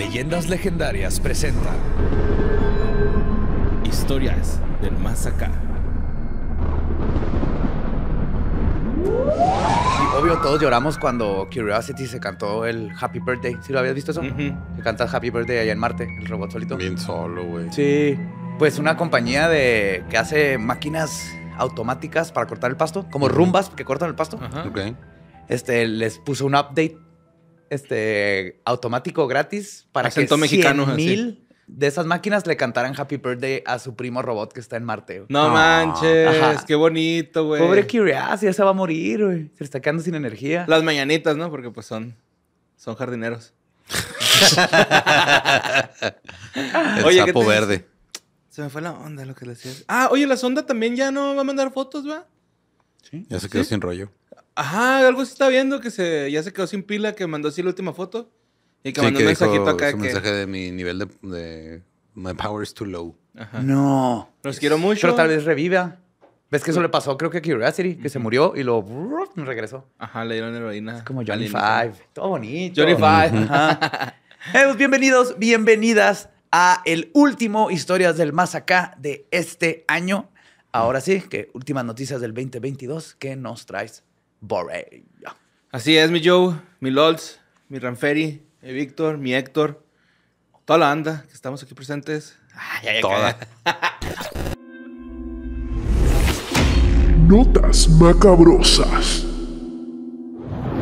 Leyendas Legendarias presenta Historias del Más Acá. obvio, todos lloramos cuando Curiosity se cantó el Happy Birthday. ¿Sí lo habías visto eso? Se Que canta Happy Birthday allá en Marte, el robot solito. Bien solo, güey. Sí. Pues una compañía de que hace máquinas automáticas para cortar el pasto, como rumbas que cortan el pasto. Este les puso un update este, automático gratis para que mil de esas máquinas le cantaran Happy Birthday a su primo robot que está en Marte. No manches, qué bonito, güey. Pobre Curiosity, ah, ya se va a morir, güey. Se está quedando sin energía. Las mañanitas, ¿no? Porque pues son, son jardineros. El verde. Se me fue la onda lo que le hacía. Ah, oye, la sonda también ya no va a mandar fotos, ¿va? Sí. Ya se quedó sin rollo. Ajá, algo se está viendo que se, ya se quedó sin pila, que mandó así la última foto. Y que sí, mandó un acá. un mensaje de mi nivel de, My power is too low. Ajá. No. Los quiero mucho. Pero tal vez reviva. ¿Ves que eso le pasó? Creo que a Curiosity, que se murió y lo regresó. Ajá, le dieron heroína. Es como Johnny Five. Todo bonito. Johnny Five. Pues, bienvenidos, bienvenidas a el último Historias del Más Acá de este año. Ahora sí, que últimas noticias del 2022. ¿Qué nos traes? Borrell. Así es, mi Joe, mi Lolz, mi Ranferi, mi Víctor, mi Héctor, toda la banda que estamos aquí presentes. Ay, toda. Notas macabrosas.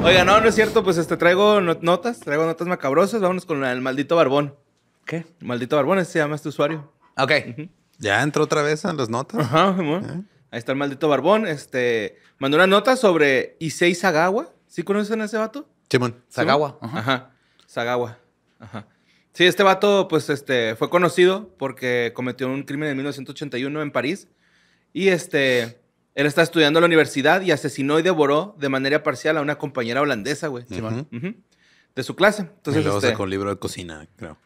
Oiga, no, no es cierto, pues este traigo notas, traigo notas macabrosas. Vámonos con el maldito barbón. ¿Qué? Maldito barbón, ese se llama este usuario. Ok. Ya entró otra vez en las notas. Ajá, Ahí está el maldito barbón. Este, mandó una nota sobre Issei Sagawa. ¿Sí conocen a ese vato? Simón. Sagawa. Ajá. Sagawa. Ajá. Sí, este vato, pues, este, fue conocido porque cometió un crimen en 1981 en París. Y este, él está estudiando en la universidad y asesinó y devoró de manera parcial a una compañera holandesa, güey. Simón. De su clase. Entonces, y luego este, sacó un libro de cocina, creo.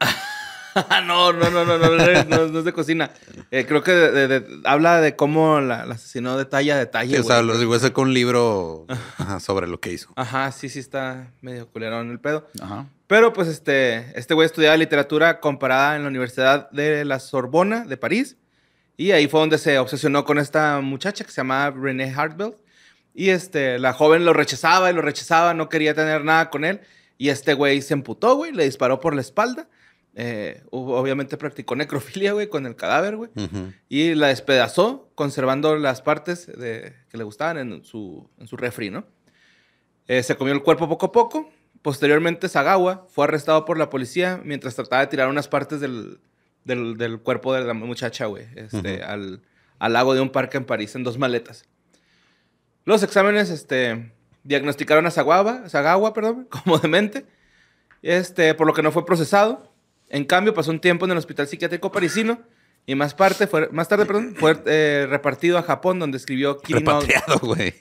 no, no, no, no, no, no, es de cocina. Eh, creo que habla de cómo la, asesinó detalle a detalle. o sea, lo con un libro sobre lo que hizo. Ajá, sí, sí, está medio culero en el pedo. Ajá. Pero pues este, este güey estudiaba literatura comparada en la Universidad de la Sorbona de París. Y ahí fue donde se obsesionó con esta muchacha que se llamaba Renée Hartwell. Y este, la joven lo rechazaba y lo rechazaba, no quería tener nada con él. Y este güey se emputó, güey, le disparó por la espalda. Eh, obviamente practicó necrofilia, güey, con el cadáver, güey. Y la despedazó, conservando las partes que le gustaban en su, en su refri, ¿no? Eh, se comió el cuerpo poco a poco. Posteriormente, Sagawa fue arrestado por la policía mientras trataba de tirar unas partes del, cuerpo de la muchacha, güey, este, al, lago de un parque en París en dos maletas. Los exámenes este, diagnosticaron a Sagawa, Sagawa perdón, como demente, este, por lo que no fue procesado. En cambio, pasó un tiempo en el Hospital Psiquiátrico Parisino y más, parte fue, más tarde perdón, fue eh, repartido a Japón, donde escribió Kirinoga. Repatriado, güey.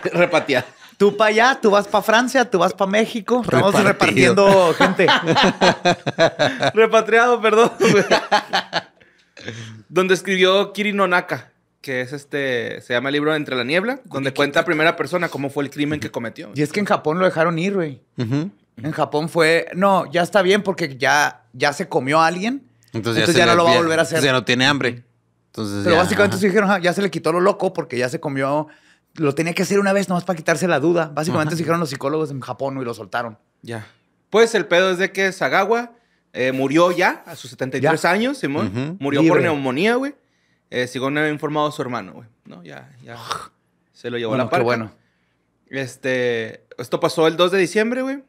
repatriado. Tú para allá, tú vas para Francia, tú vas para México. Estamos repartiendo gente. Repatriado, perdón. donde escribió Kirinonaka, que es este, se llama el libro Entre la Niebla, donde cuenta a primera persona cómo fue el crimen que cometió. Y es que en Japón lo dejaron ir, güey. Ajá. En Japón fue, no, ya está bien porque ya, ya se comió a alguien. Entonces, ya, no lo va a volver a hacer. Ya no tiene hambre. Entonces Pero básicamente se dijeron, ah, ya se le quitó lo loco porque ya se comió. Lo tenía que hacer una vez nomás para quitarse la duda. Básicamente se dijeron los psicólogos en Japón y lo soltaron. Ya. Pues el pedo es de que Sagawa eh, murió ya a sus 73 años, Simón. Murió por neumonía, güey. Eh, había informado a su hermano, güey. No, ya, ya. Ah. se lo llevó a la parca. bueno. Este, esto pasó el 2 de diciembre, güey.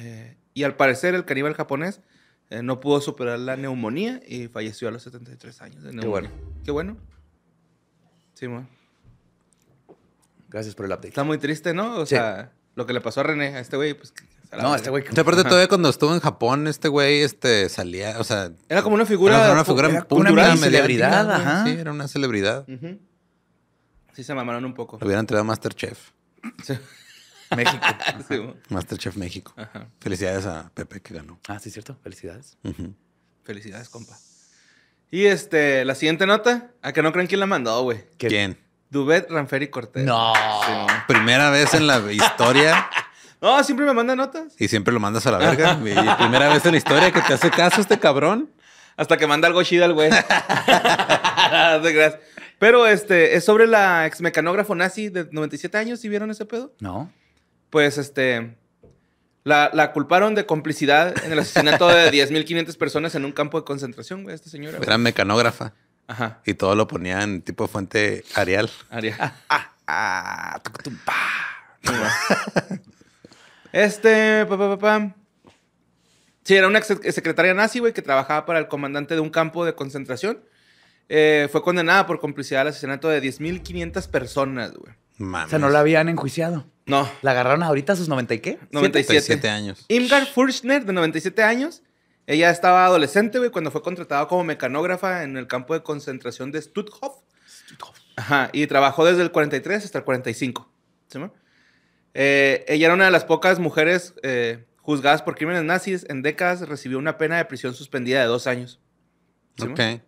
Eh, y al parecer el caníbal japonés eh, no pudo superar la neumonía y falleció a los 73 años de Qué bueno. Qué bueno. Sí, bueno. Gracias por el update. Está muy triste, ¿no? O sea, lo que le pasó a René, a este güey, pues... No, este güey. Aparte, todavía cuando estuvo en Japón, este güey este, salía, o sea. Era como una figura. Era una figura, era una celebridad, Ajá. Sí, era una celebridad. Sí, se mamaron un poco. Lo hubieran traído a Masterchef. Sí. México. Masterchef México. Felicidades a Pepe que ganó. Ah, sí, cierto. Felicidades. Felicidades, compa. Y este, la siguiente nota, a que no creen quién la mandó, güey. ¿Quién? Dubet, Ranferi Cortés. No. Primera vez en la historia. no, siempre me manda notas. Y siempre lo mandas a la verga. primera vez en la historia que te hace caso este cabrón. Hasta que manda algo chido al güey. Pero este, es sobre la ex mecanógrafo nazi de 97 años. ¿Sí vieron ese pedo? No pues este, la, culparon de complicidad en el asesinato de 10.500 personas en un campo de concentración, güey, esta señora. Era mecanógrafa. Ajá. Y todo lo ponía en tipo fuente Arial. Arial. Ah, ah, ah, este, Sí, era una secretaria nazi, güey, que trabajaba para el comandante de un campo de concentración. Eh, fue condenada por complicidad al asesinato de 10.500 personas, güey. O sea, no la habían enjuiciado. No. La agarraron ahorita a sus 90 y qué? 97, años. Imgard Furchner, de 97 años. Ella estaba adolescente, güey, cuando fue contratada como mecanógrafa en el campo de concentración de Stutthof. Stutthof. Ajá, y trabajó desde el 43 hasta el 45. ¿Sí, eh, ella era una de las pocas mujeres eh, juzgadas por crímenes nazis. En décadas recibió una pena de prisión suspendida de dos años. ¿Sí, ok.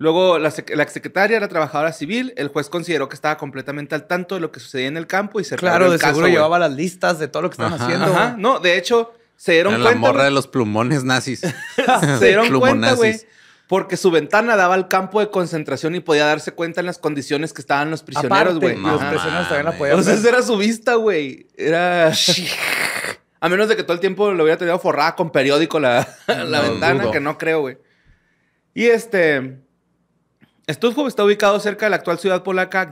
Luego, la, secretaria la exsecretaria, la trabajadora civil, el juez consideró que estaba completamente al tanto de lo que sucedía en el campo y se Claro, de seguro llevaba las listas de todo lo que estaban haciendo. Ajá. No, de hecho, se dieron cuenta. La morra de los plumones nazis. se dieron cuenta, güey. Porque su ventana daba al campo de concentración y podía darse cuenta en las condiciones que estaban los prisioneros, güey. Los prisioneros también la podían Entonces era su vista, güey. Era. A menos de que todo el tiempo lo hubiera tenido forrada con periódico la, ventana, que no creo, güey. Y este. Stutthof está ubicado cerca de la actual ciudad polaca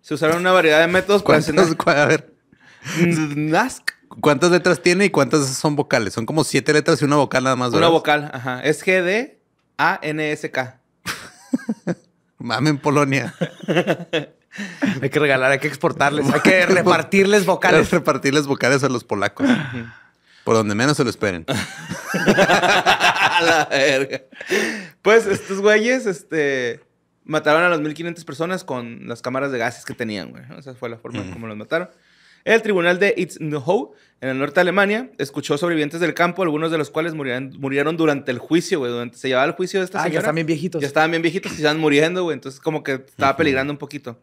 Se usaron una variedad de métodos para hacer... A ver. ¿Cuántas letras tiene y cuántas son vocales? Son como siete letras y una vocal nada más. Una vocal, ajá. Es G D A N S K. Mame en Polonia. hay que regalar, hay que exportarles, hay que repartirles vocales. Hay que repartirles vocales a los polacos. Por donde menos se lo esperen. a la verga. Pues estos güeyes, este. Mataron a las 1500 personas con las cámaras de gases que tenían, güey. Esa fue la forma como los mataron. El tribunal de Itzenhoe, en el norte de Alemania, escuchó sobrevivientes del campo, algunos de los cuales murieron, durante el juicio, güey. se llevaba el juicio de esta ah, ya están bien viejitos. Ya estaban bien viejitos y estaban muriendo, güey. Entonces, como que estaba peligrando un poquito.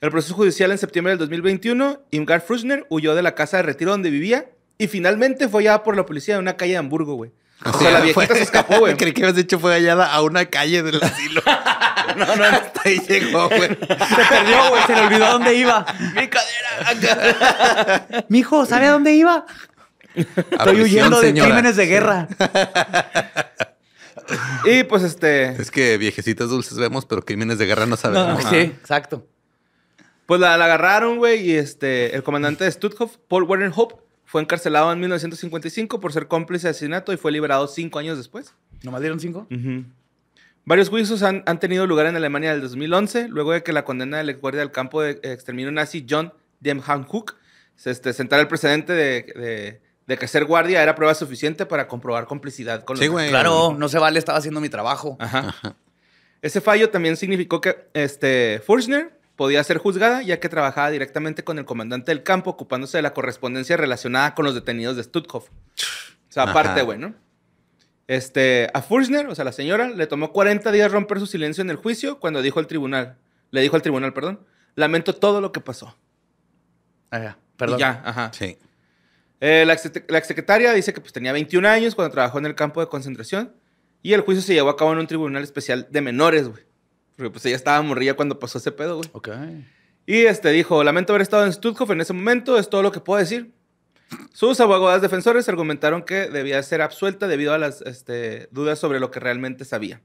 El proceso judicial en septiembre del 2021, Imgar Frushner huyó de la casa de retiro donde vivía y finalmente fue hallada por la policía en una calle de Hamburgo, güey. O, sea, la viejita se escapó, güey. Creí que habías dicho fue hallada a una calle del asilo. no, no, hasta ahí llegó, güey. Se perdió, güey. Se le olvidó dónde iba. Mi cadera. Mi hijo, ¿sabe a dónde iba? Estoy huyendo de crímenes de guerra. y pues este. Es que viejecitas dulces vemos, pero crímenes de guerra no sabemos. No, sí, exacto. Pues la, agarraron, güey, y este, el comandante de Stutthof, Paul Warren Hope, fue encarcelado en 1955 por ser cómplice de asesinato y fue liberado cinco años después. ¿No ¿Nomás dieron cinco? Varios juicios han, tenido lugar en Alemania del 2011, luego de que la condena del guardia del campo de exterminio nazi John Hook, se este, sentara el precedente de, que ser guardia era prueba suficiente para comprobar complicidad con los sí, güey. Claro, no se vale, estaba haciendo mi trabajo. Ajá. Ese fallo también significó que este, Furchner podía ser juzgada ya que trabajaba directamente con el comandante del campo ocupándose de la correspondencia relacionada con los detenidos de Stutthof. O sea, aparte, bueno. Este, a Furchner, o sea, la señora, le tomó 40 días romper su silencio en el juicio cuando dijo al tribunal, le dijo al tribunal, perdón, lamento todo lo que pasó. Ah, ya. perdón. ya, ajá. Sí. Eh, la, la exsecretaria dice que pues, tenía 21 años cuando trabajó en el campo de concentración y el juicio se llevó a cabo en un tribunal especial de menores, güey. Porque pues ella estaba morrilla cuando pasó ese pedo, güey. Ok. Y este dijo, lamento haber estado en Stutthof en ese momento, es todo lo que puedo decir. Sus abogados defensores argumentaron que debía ser absuelta debido a las este, dudas sobre lo que realmente sabía.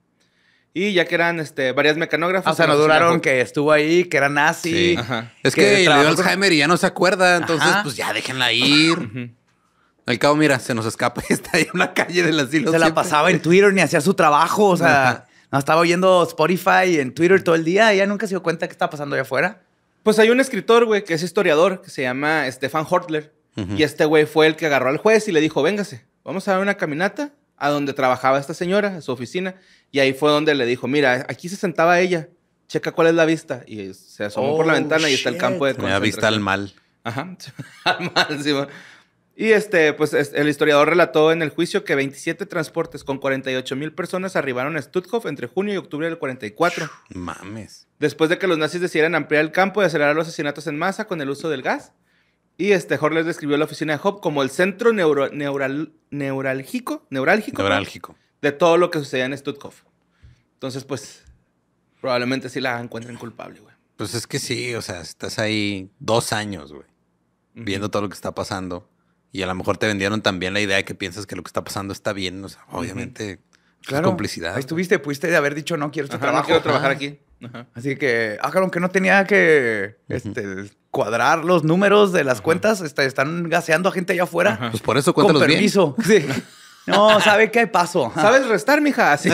Y ya que eran este, varias mecanógrafas. Ah, o sea, no duraron que estuvo ahí, que era nazi. Sí. Ajá. Es que, le dio Alzheimer y ya no se acuerda, entonces pues ya déjenla ir. Al cabo, mira, se nos escapa, está ahí en la calle del asilo. Se la pasaba en Twitter ni hacía su trabajo, o sea estaba oyendo Spotify en Twitter todo el día y ella nunca se dio cuenta de qué estaba pasando allá afuera. Pues hay un escritor, güey, que es historiador, que se llama Stefan Hortler. Y este güey fue el que agarró al juez y le dijo, véngase, vamos a ver una caminata a donde trabajaba esta señora, a su oficina. Y ahí fue donde le dijo, mira, aquí se sentaba ella, checa cuál es la vista. Y se asomó por la oh, ventana y está el campo de concentración. ha vista al mal. Ajá, al mal, sí, y este, pues el historiador relató en el juicio que 27 transportes con 48 mil personas arribaron a Stutthof entre junio y octubre del 44. Mames. Después de que los nazis decidieran ampliar el campo y acelerar los asesinatos en masa con el uso del gas. Y este, Horles describió la oficina de Hobbes como el centro neurálgico, de todo lo que sucedía en Stutthof. Entonces, pues, probablemente sí la encuentren culpable, güey. Pues es que sí, o sea, estás ahí dos años, güey, viendo todo lo que está pasando y a lo mejor te vendieron también la idea de que piensas que lo que está pasando está bien. obviamente, pues, es complicidad. Ahí estuviste, pudiste de haber dicho, no quiero este trabajo. No quiero trabajar aquí. Así que, ah, claro, aunque no tenía que este, cuadrar los números de las cuentas, este, están gaseando a gente allá afuera. Pues por eso bien. con permiso. No, ¿sabe qué paso? ¿Sabes restar, mija? Así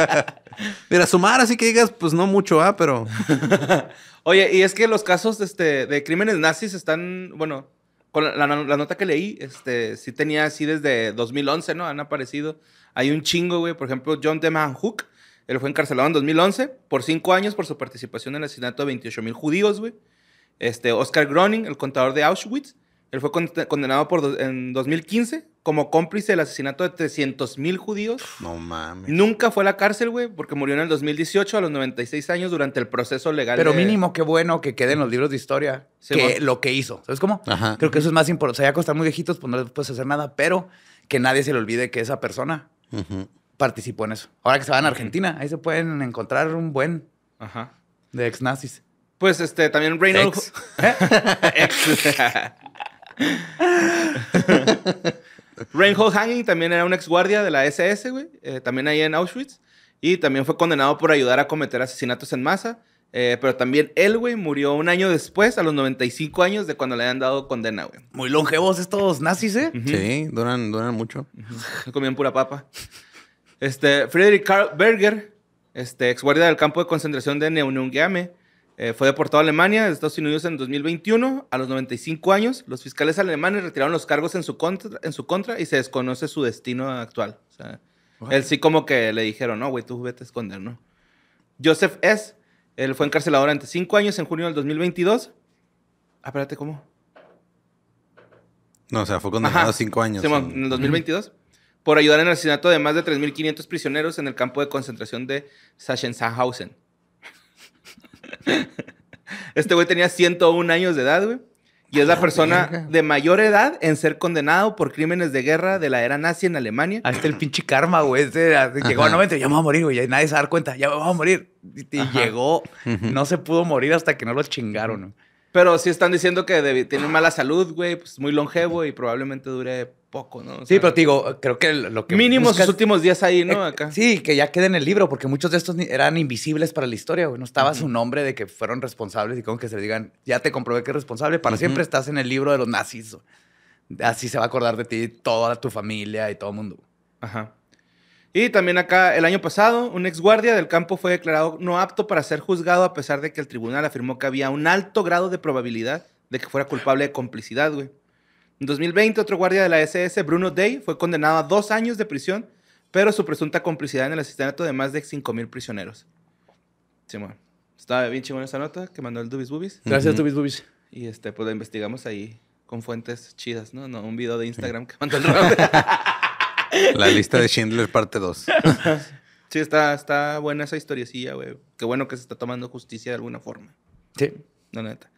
Mira, sumar, así que digas, pues no mucho, ¿ah? Pero... Oye, y es que los casos este, de crímenes nazis están, bueno, con la, nota que leí, este, sí tenía así desde 2011, ¿no? Han aparecido. Hay un chingo, güey. Por ejemplo, John D. Hook, él fue encarcelado en 2011 por cinco años por su participación en el asesinato de 28.000 mil judíos, güey. Este, Oscar Groning, el contador de Auschwitz, él fue condenado por en 2015 como cómplice del asesinato de 300 mil judíos. No mames. Nunca fue a la cárcel, güey, porque murió en el 2018 a los 96 años durante el proceso legal. Pero mínimo, qué bueno que quede en los libros de historia lo que hizo. ¿Sabes cómo? Creo que eso es más importante. O sea, ya están muy viejitos, pues no les puedes hacer nada, pero que nadie se le olvide que esa persona participó en eso. Ahora que se van a Argentina, ahí se pueden encontrar un buen Ajá. de ex nazis. Pues este, también Reynolds. Reinhold Hanging también era un ex guardia de la SS, güey, eh, también ahí en Auschwitz, y también fue condenado por ayudar a cometer asesinatos en masa, eh, pero también él, güey, murió un año después, a los 95 años de cuando le han dado condena, güey. Muy longevos estos nazis, ¿eh? Sí, duran, duran mucho. Comían pura papa. Este, Friedrich Karl Berger, este, ex guardia del campo de concentración de Neunungame, eh, fue deportado a Alemania, de Estados Unidos en 2021, a los 95 años. Los fiscales alemanes retiraron los cargos en su contra, y se desconoce su destino actual. él sí como que le dijeron, no, güey, tú vete a esconder, ¿no? Joseph S., él fue encarcelado durante 5 años en junio del 2022. Ah, espérate, ¿cómo? No, o sea, fue condenado a años. en... el 2022. Por ayudar en el asesinato de más de 3.500 prisioneros en el campo de concentración de Sachsenhausen. Este güey tenía 101 años de edad, güey. Y es la ah, persona de mayor edad en ser condenado por crímenes de guerra de la era nazi en Alemania. Hasta el pinche karma, güey. llegó a 90, ya me voy a morir, güey. Nadie se va a dar cuenta, ya me voy a morir. Y, llegó, no se pudo morir hasta que no lo chingaron. güey. Pero sí están diciendo que tiene mala salud, güey, pues muy longevo y probablemente dure poco, ¿no? sí, pero digo, creo que lo que. Mínimo últimos días ahí, ¿no? Eh, Acá. sí, que ya quede en el libro, porque muchos de estos eran invisibles para la historia, güey. No estaba su nombre de que fueron responsables y como que se le digan, ya te comprobé que eres responsable, para siempre estás en el libro de los nazis. Así se va a acordar de ti toda tu familia y todo el mundo. Ajá. Y también acá, el año pasado, un ex guardia del campo fue declarado no apto para ser juzgado a pesar de que el tribunal afirmó que había un alto grado de probabilidad de que fuera culpable de complicidad, güey. En 2020, otro guardia de la SS, Bruno Day, fue condenado a dos años de prisión, pero su presunta complicidad en el asesinato de más de 5.000 prisioneros. Sí, Estaba bien chingón esa nota que mandó el Dubis Bubis. Gracias, Dubis Bubis. Y este, pues la investigamos ahí con fuentes chidas, ¿no? No, un video de Instagram que mandó el La lista de Schindler parte 2. Sí, está, está buena esa historiecilla, güey. Qué bueno que se está tomando justicia de alguna forma. Sí. No, neta.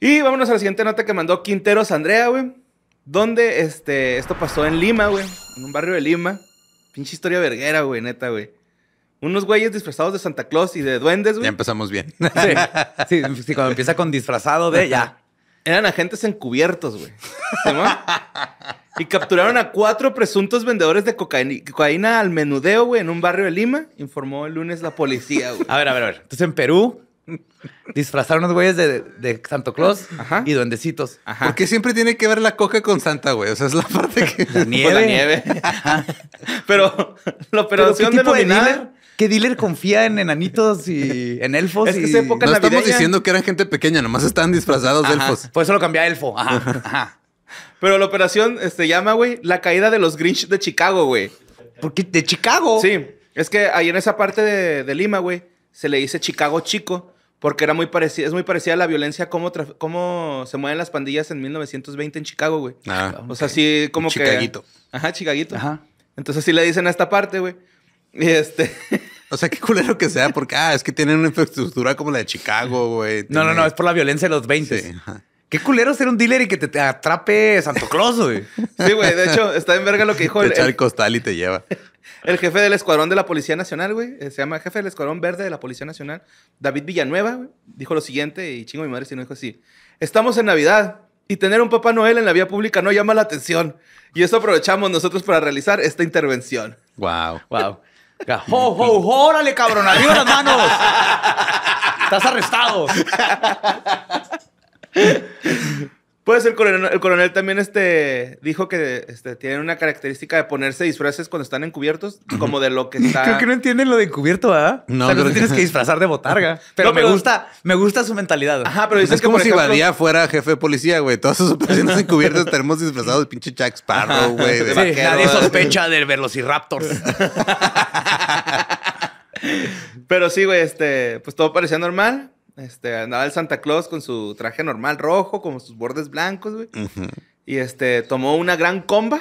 Y vámonos a la siguiente nota que mandó Quinteros Andrea, güey. Donde este, esto pasó en Lima, güey. En un barrio de Lima. Pinche historia verguera, güey, neta, güey. Unos güeyes disfrazados de Santa Claus y de duendes, güey. Ya empezamos bien. Sí, sí, cuando empieza con disfrazado de, ya. Eran agentes encubiertos, güey. Y capturaron a cuatro presuntos vendedores de cocaína, al menudeo, güey, en un barrio de Lima, informó el lunes la policía, güey. A ver, a ver, a ver. Entonces en Perú disfrazaron los güeyes de, Santo Claus y duendecitos. Ajá. siempre tiene que ver la coca con Santa, güey? O sea, es la parte que... La nieve. la nieve. Pero la operación qué tipo de dealer? ¿Qué dealer confía en enanitos y en elfos? Es y... esa época no estamos diciendo que eran gente pequeña, nomás estaban disfrazados de elfos. Por eso lo cambié a elfo. Ajá. Pero la operación se este, llama, güey, la caída de los Grinch de Chicago, güey. ¿Por ¿De Chicago? Sí. Es que ahí en esa parte de, de Lima, güey, se le dice Chicago Chico. Porque era muy parecida, es muy parecida a la violencia como cómo se mueven las pandillas en 1920 en Chicago, güey. Ah, o sea, sí, como que. Chicaguito. Ajá, Chicaguito. Ajá. Entonces sí le dicen a esta parte, güey. Y este. O sea, qué culero que sea, porque ah, es que tienen una infraestructura como la de Chicago, güey. No, no, no, es por la violencia de los 20. Sí, ajá. Qué culero ser un dealer y que te atrape Santo Claus, güey. Sí, güey. De hecho, está en verga lo que dijo el. Echa el costal y te lleva. El jefe del escuadrón de la Policía Nacional, güey. Eh, se llama jefe del escuadrón verde de la Policía Nacional, David Villanueva, Dijo lo siguiente y chingo mi madre si no dijo así. Estamos en Navidad y tener un Papá Noel en la vía pública no llama la atención. Y eso aprovechamos nosotros para realizar esta intervención. Wow. Wow. órale, cabrón! ¡Arriba las manos! ¡Estás arrestado! Pues el coronel, el coronel también este, dijo que este, tienen una característica de ponerse disfraces cuando están encubiertos, como de lo que está. Creo que no entienden lo de encubierto, ¿ah? No, o no tienes que disfrazar de botarga. Pero, pero, me gusta, me gusta su mentalidad. Ajá, pero es como si Badía fuera jefe de policía, güey. Todas sus operaciones encubiertas tenemos disfrazados de pinche Jack Sparrow, güey. Sí, nadie sospecha del Velociraptors. pero sí, güey, este, pues todo parecía normal. Este, andaba el Santa Claus con su traje normal rojo, con sus bordes blancos, güey. Y este, tomó una gran comba.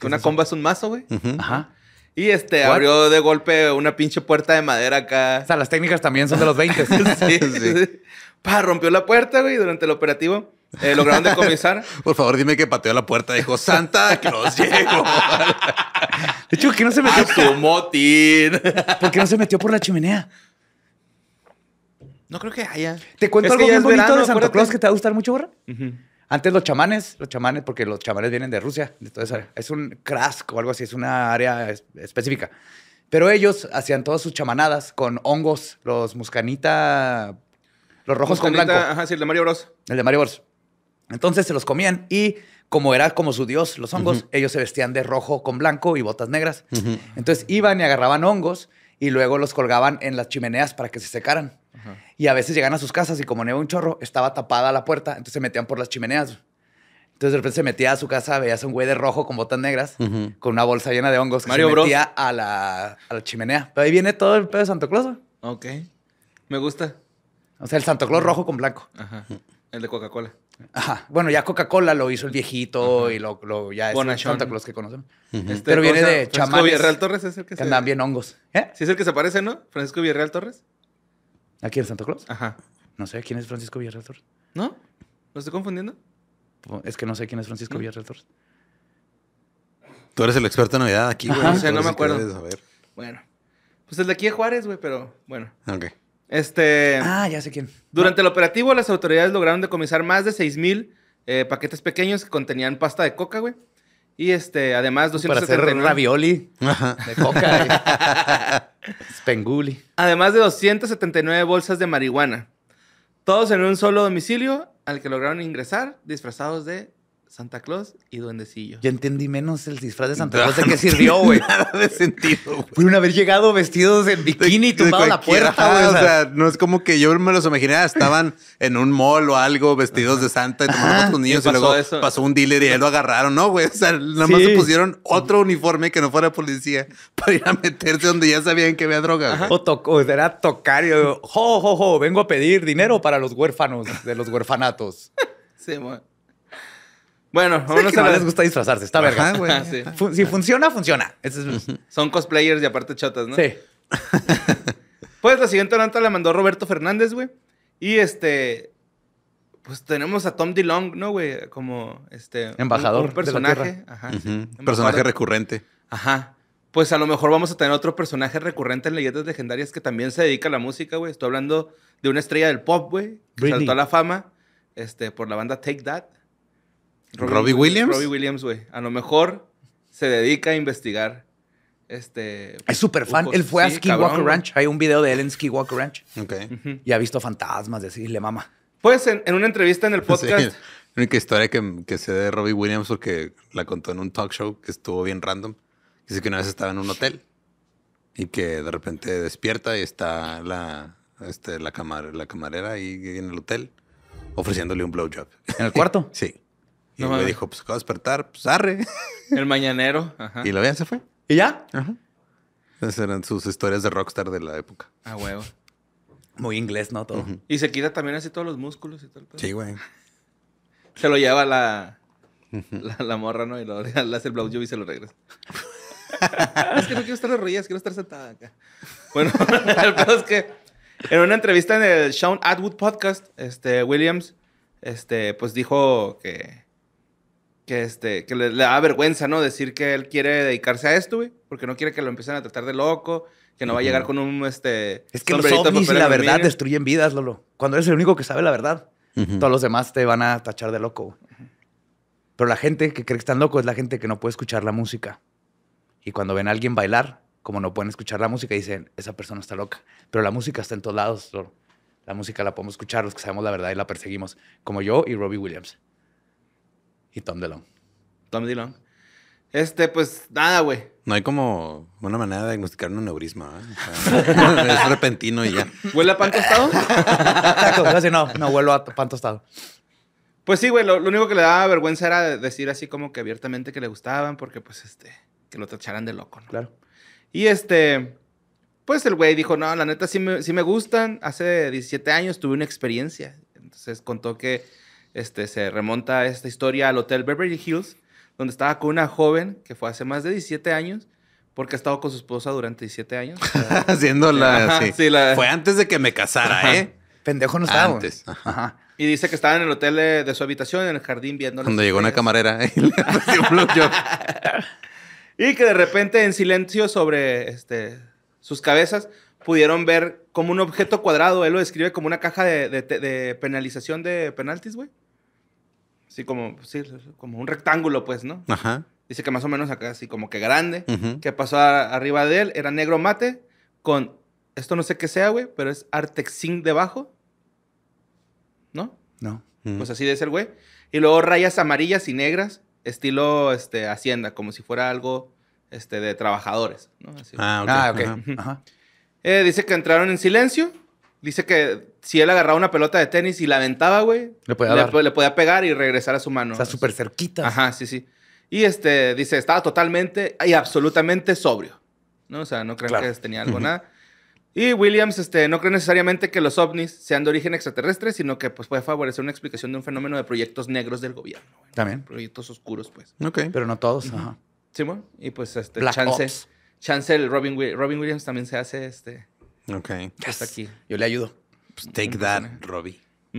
Que una comba es un mazo, güey. Ajá. Y este, abrió de golpe una pinche puerta de madera acá. O sea, las técnicas también son de los 20. sí, sí. Pa, rompió la puerta, güey, durante el operativo. Eh, lograron decomisar. Por favor, dime que pateó la puerta. Dijo, Santa Claus llegó. de hecho, qué no se metió? A su motín. ¿Por qué no se metió por la chimenea? No creo que haya. Te cuento algo bien bonito de Santa Claus que te va a gustar mucho, gorra. Antes los chamanes, los chamanes, porque los chamanes vienen de Rusia, de toda esa Es un crasco o algo así, es una área específica. Pero ellos hacían todas sus chamanadas con hongos, los muscanita, los rojos con blanco. Ajá, sí, el de Mario Bros. El de Mario Bros. Entonces se los comían y como era como su dios, los hongos, ellos se vestían de rojo con blanco y botas negras. Entonces iban y agarraban hongos y luego los colgaban en las chimeneas para que se secaran. Y a veces llegan a sus casas y como neva un chorro, estaba tapada la puerta, entonces se metían por las chimeneas. Entonces de repente se metía a su casa, veías a un güey de rojo con botas negras, con una bolsa llena de hongos que se metía a la, chimenea. Pero ahí viene todo el pedo de Santo Claus. Ok. Me gusta. O sea, el Santo Claus rojo con blanco. Ajá. El de Coca-Cola. Ajá. Bueno, ya Coca-Cola lo hizo el viejito y lo, ya es el Santa Claus que conocemos. Pero este, viene de chamanes. Villarreal Torres es el que, se... andan bien hongos. ¿Eh? Sí es el que se parece, ¿no? Francisco Villarreal Torres. ¿Aquí quién? ¿Santa Cruz? Ajá. No sé quién es Francisco Villarreal Torres. ¿No? ¿Lo estoy confundiendo? Pues, es que no sé quién es Francisco Villarreal Tú eres el experto en Navidad aquí, güey. No sé, no me acuerdo. Bueno. Pues el de aquí de Juárez, güey, pero bueno. Ok. Este. Ah, ya sé quién. Durante el operativo, las autoridades lograron decomisar más de 6.000 mil eh, paquetes pequeños que contenían pasta de coca, güey. Y este, además, 279. de coca. Eh. Además de 279 bolsas de marihuana. Todos en un solo domicilio al que lograron ingresar disfrazados de Santa Claus y Duendecillo. Ya entendí menos el disfraz de Santa Claus de qué sirvió, güey. Nada de sentido, güey. una haber llegado vestidos en bikini y tumbado la puerta, güey. O, sea, no es como que yo me los imaginé. estaban en un mall o algo, vestidos de Santa y tomaron con niños y, luego pasó un dealer y él lo agarraron, ¿no, güey? O sea, nada más se pusieron otro uniforme que no fuera policía para ir a meterse donde ya sabían que había droga. O, o, era tocar y yo, jo, jo, jo, vengo a pedir dinero para los huérfanos de los huerfanatos. sí, güey. Bueno, a unos les gusta disfrazarse, está verga. güey. Ah, si funciona, funciona. Son cosplayers y aparte chotas, ¿no? Sí. pues la siguiente nota la mandó Roberto Fernández, güey. Y este. Pues tenemos a Tom DeLong, ¿no, güey? Como este. Embajador. Un, personaje. Personaje recurrente. Ajá. Pues a lo mejor vamos a tener otro personaje recurrente en leyendas legendarias que también se dedica a la música, güey. Estoy hablando de una estrella del pop, güey. Que saltó a la fama este, por la banda Take That. ¿Robbie Williams? Robbie Williams, güey. A lo mejor se dedica a investigar. Este, es súper fan. Él fue a Ski Walker Ranch. Hay un video de él en Ski Walker Ranch. Ok. Y ha visto fantasmas, decirle mama. Pues en, una entrevista en el podcast. La única historia que, que sé de Robbie Williams, porque la contó en un talk show que estuvo bien random. Dice que una vez estaba en un hotel y que de repente despierta y está la, este, la, la camarera ahí en el hotel ofreciéndole un blowjob. ¿En el cuarto? sí. Y me dijo, pues acabo de despertar, pues arre. El mañanero. Ajá. Y lo vean, se fue. ¿Y ya? Ajá. Esas eran sus historias de rockstar de la época. Ah, huevo. Muy inglés, ¿no? Todo. Y se quita también así todos los músculos y tal. Pues. Sí, güey. Se lo lleva la, la, morra, ¿no? Y lo, le hace el blau y se lo regresa. es que no quiero estar de rodillas, quiero estar sentada acá. Bueno, el pedo es que en una entrevista en el Sean Atwood podcast, este, Williams, este, pues dijo que que, este, le, da vergüenza, ¿no? Decir que él quiere dedicarse a esto, güey, porque no quiere que lo empiecen a tratar de loco, que no va a llegar con un, este... Es que los ovnis la verdad destruyen vidas, Lolo. Cuando eres el único que sabe la verdad, todos los demás te van a tachar de loco. Pero la gente que cree que están locos es la gente que no puede escuchar la música. Y cuando ven a alguien bailar, como no pueden escuchar la música, dicen, esa persona está loca. Pero la música está en todos lados, Lolo. La música la podemos escuchar, los que sabemos la verdad y la perseguimos, como yo y Robbie Williams y Tom DeLong. Tom DeLong. Este, pues nada, güey. No hay como una manera de diagnosticar un aneurisma. ¿eh? es repentino y ya. ¿Huele a pan tostado? no, no a pan tostado. Pues sí, güey, lo, único que le daba vergüenza era decir así como que abiertamente que le gustaban, porque pues este, que lo tacharan de loco, ¿no? Claro. Y este, pues el güey dijo, no, la neta sí me, sí me gustan. Hace 17 años tuve una experiencia. Entonces contó que este, se remonta esta historia al Hotel Beverly Hills, donde estaba con una joven que fue hace más de 17 años, porque ha estado con su esposa durante 17 años. Haciéndola Fue antes de que me casara, ¿eh? Pendejo no estaba. Y dice que estaba en el hotel de, su habitación, en el jardín, viendo... Cuando llegó una camarera y que de repente, en silencio sobre este, sus cabezas, pudieron ver como un objeto cuadrado. Él lo describe como una caja de, de penalización de penaltis, güey. Sí, como, como un rectángulo, pues, ¿no? Ajá. Dice que más o menos acá, así como que grande, que pasó arriba de él, era negro mate, con, esto no sé qué sea, güey, pero es Artexin debajo, ¿no? No. Pues así de ser, güey. Y luego rayas amarillas y negras, estilo, este, Hacienda, como si fuera algo, este, de trabajadores, ¿no? ah, ok. Ah, okay. Eh, dice que entraron en silencio, Dice que si él agarraba una pelota de tenis y la aventaba, güey, le podía, pegar y regresar a su mano. O sea, súper cerquita. Ajá, sí, sí. Y este, dice, estaba totalmente y absolutamente sobrio. ¿no? O sea, no creen que tenía algo, nada. Y Williams este, no cree necesariamente que los ovnis sean de origen extraterrestre, sino que pues, puede favorecer una explicación de un fenómeno de proyectos negros del gobierno. También. Proyectos oscuros, pues. Ok. Pero no todos, ajá. Sí, bueno. Y pues este, Black chance, Robin Williams también se hace este, Ok. Pues, aquí. Yo le ayudo. Pues, take that, Robbie.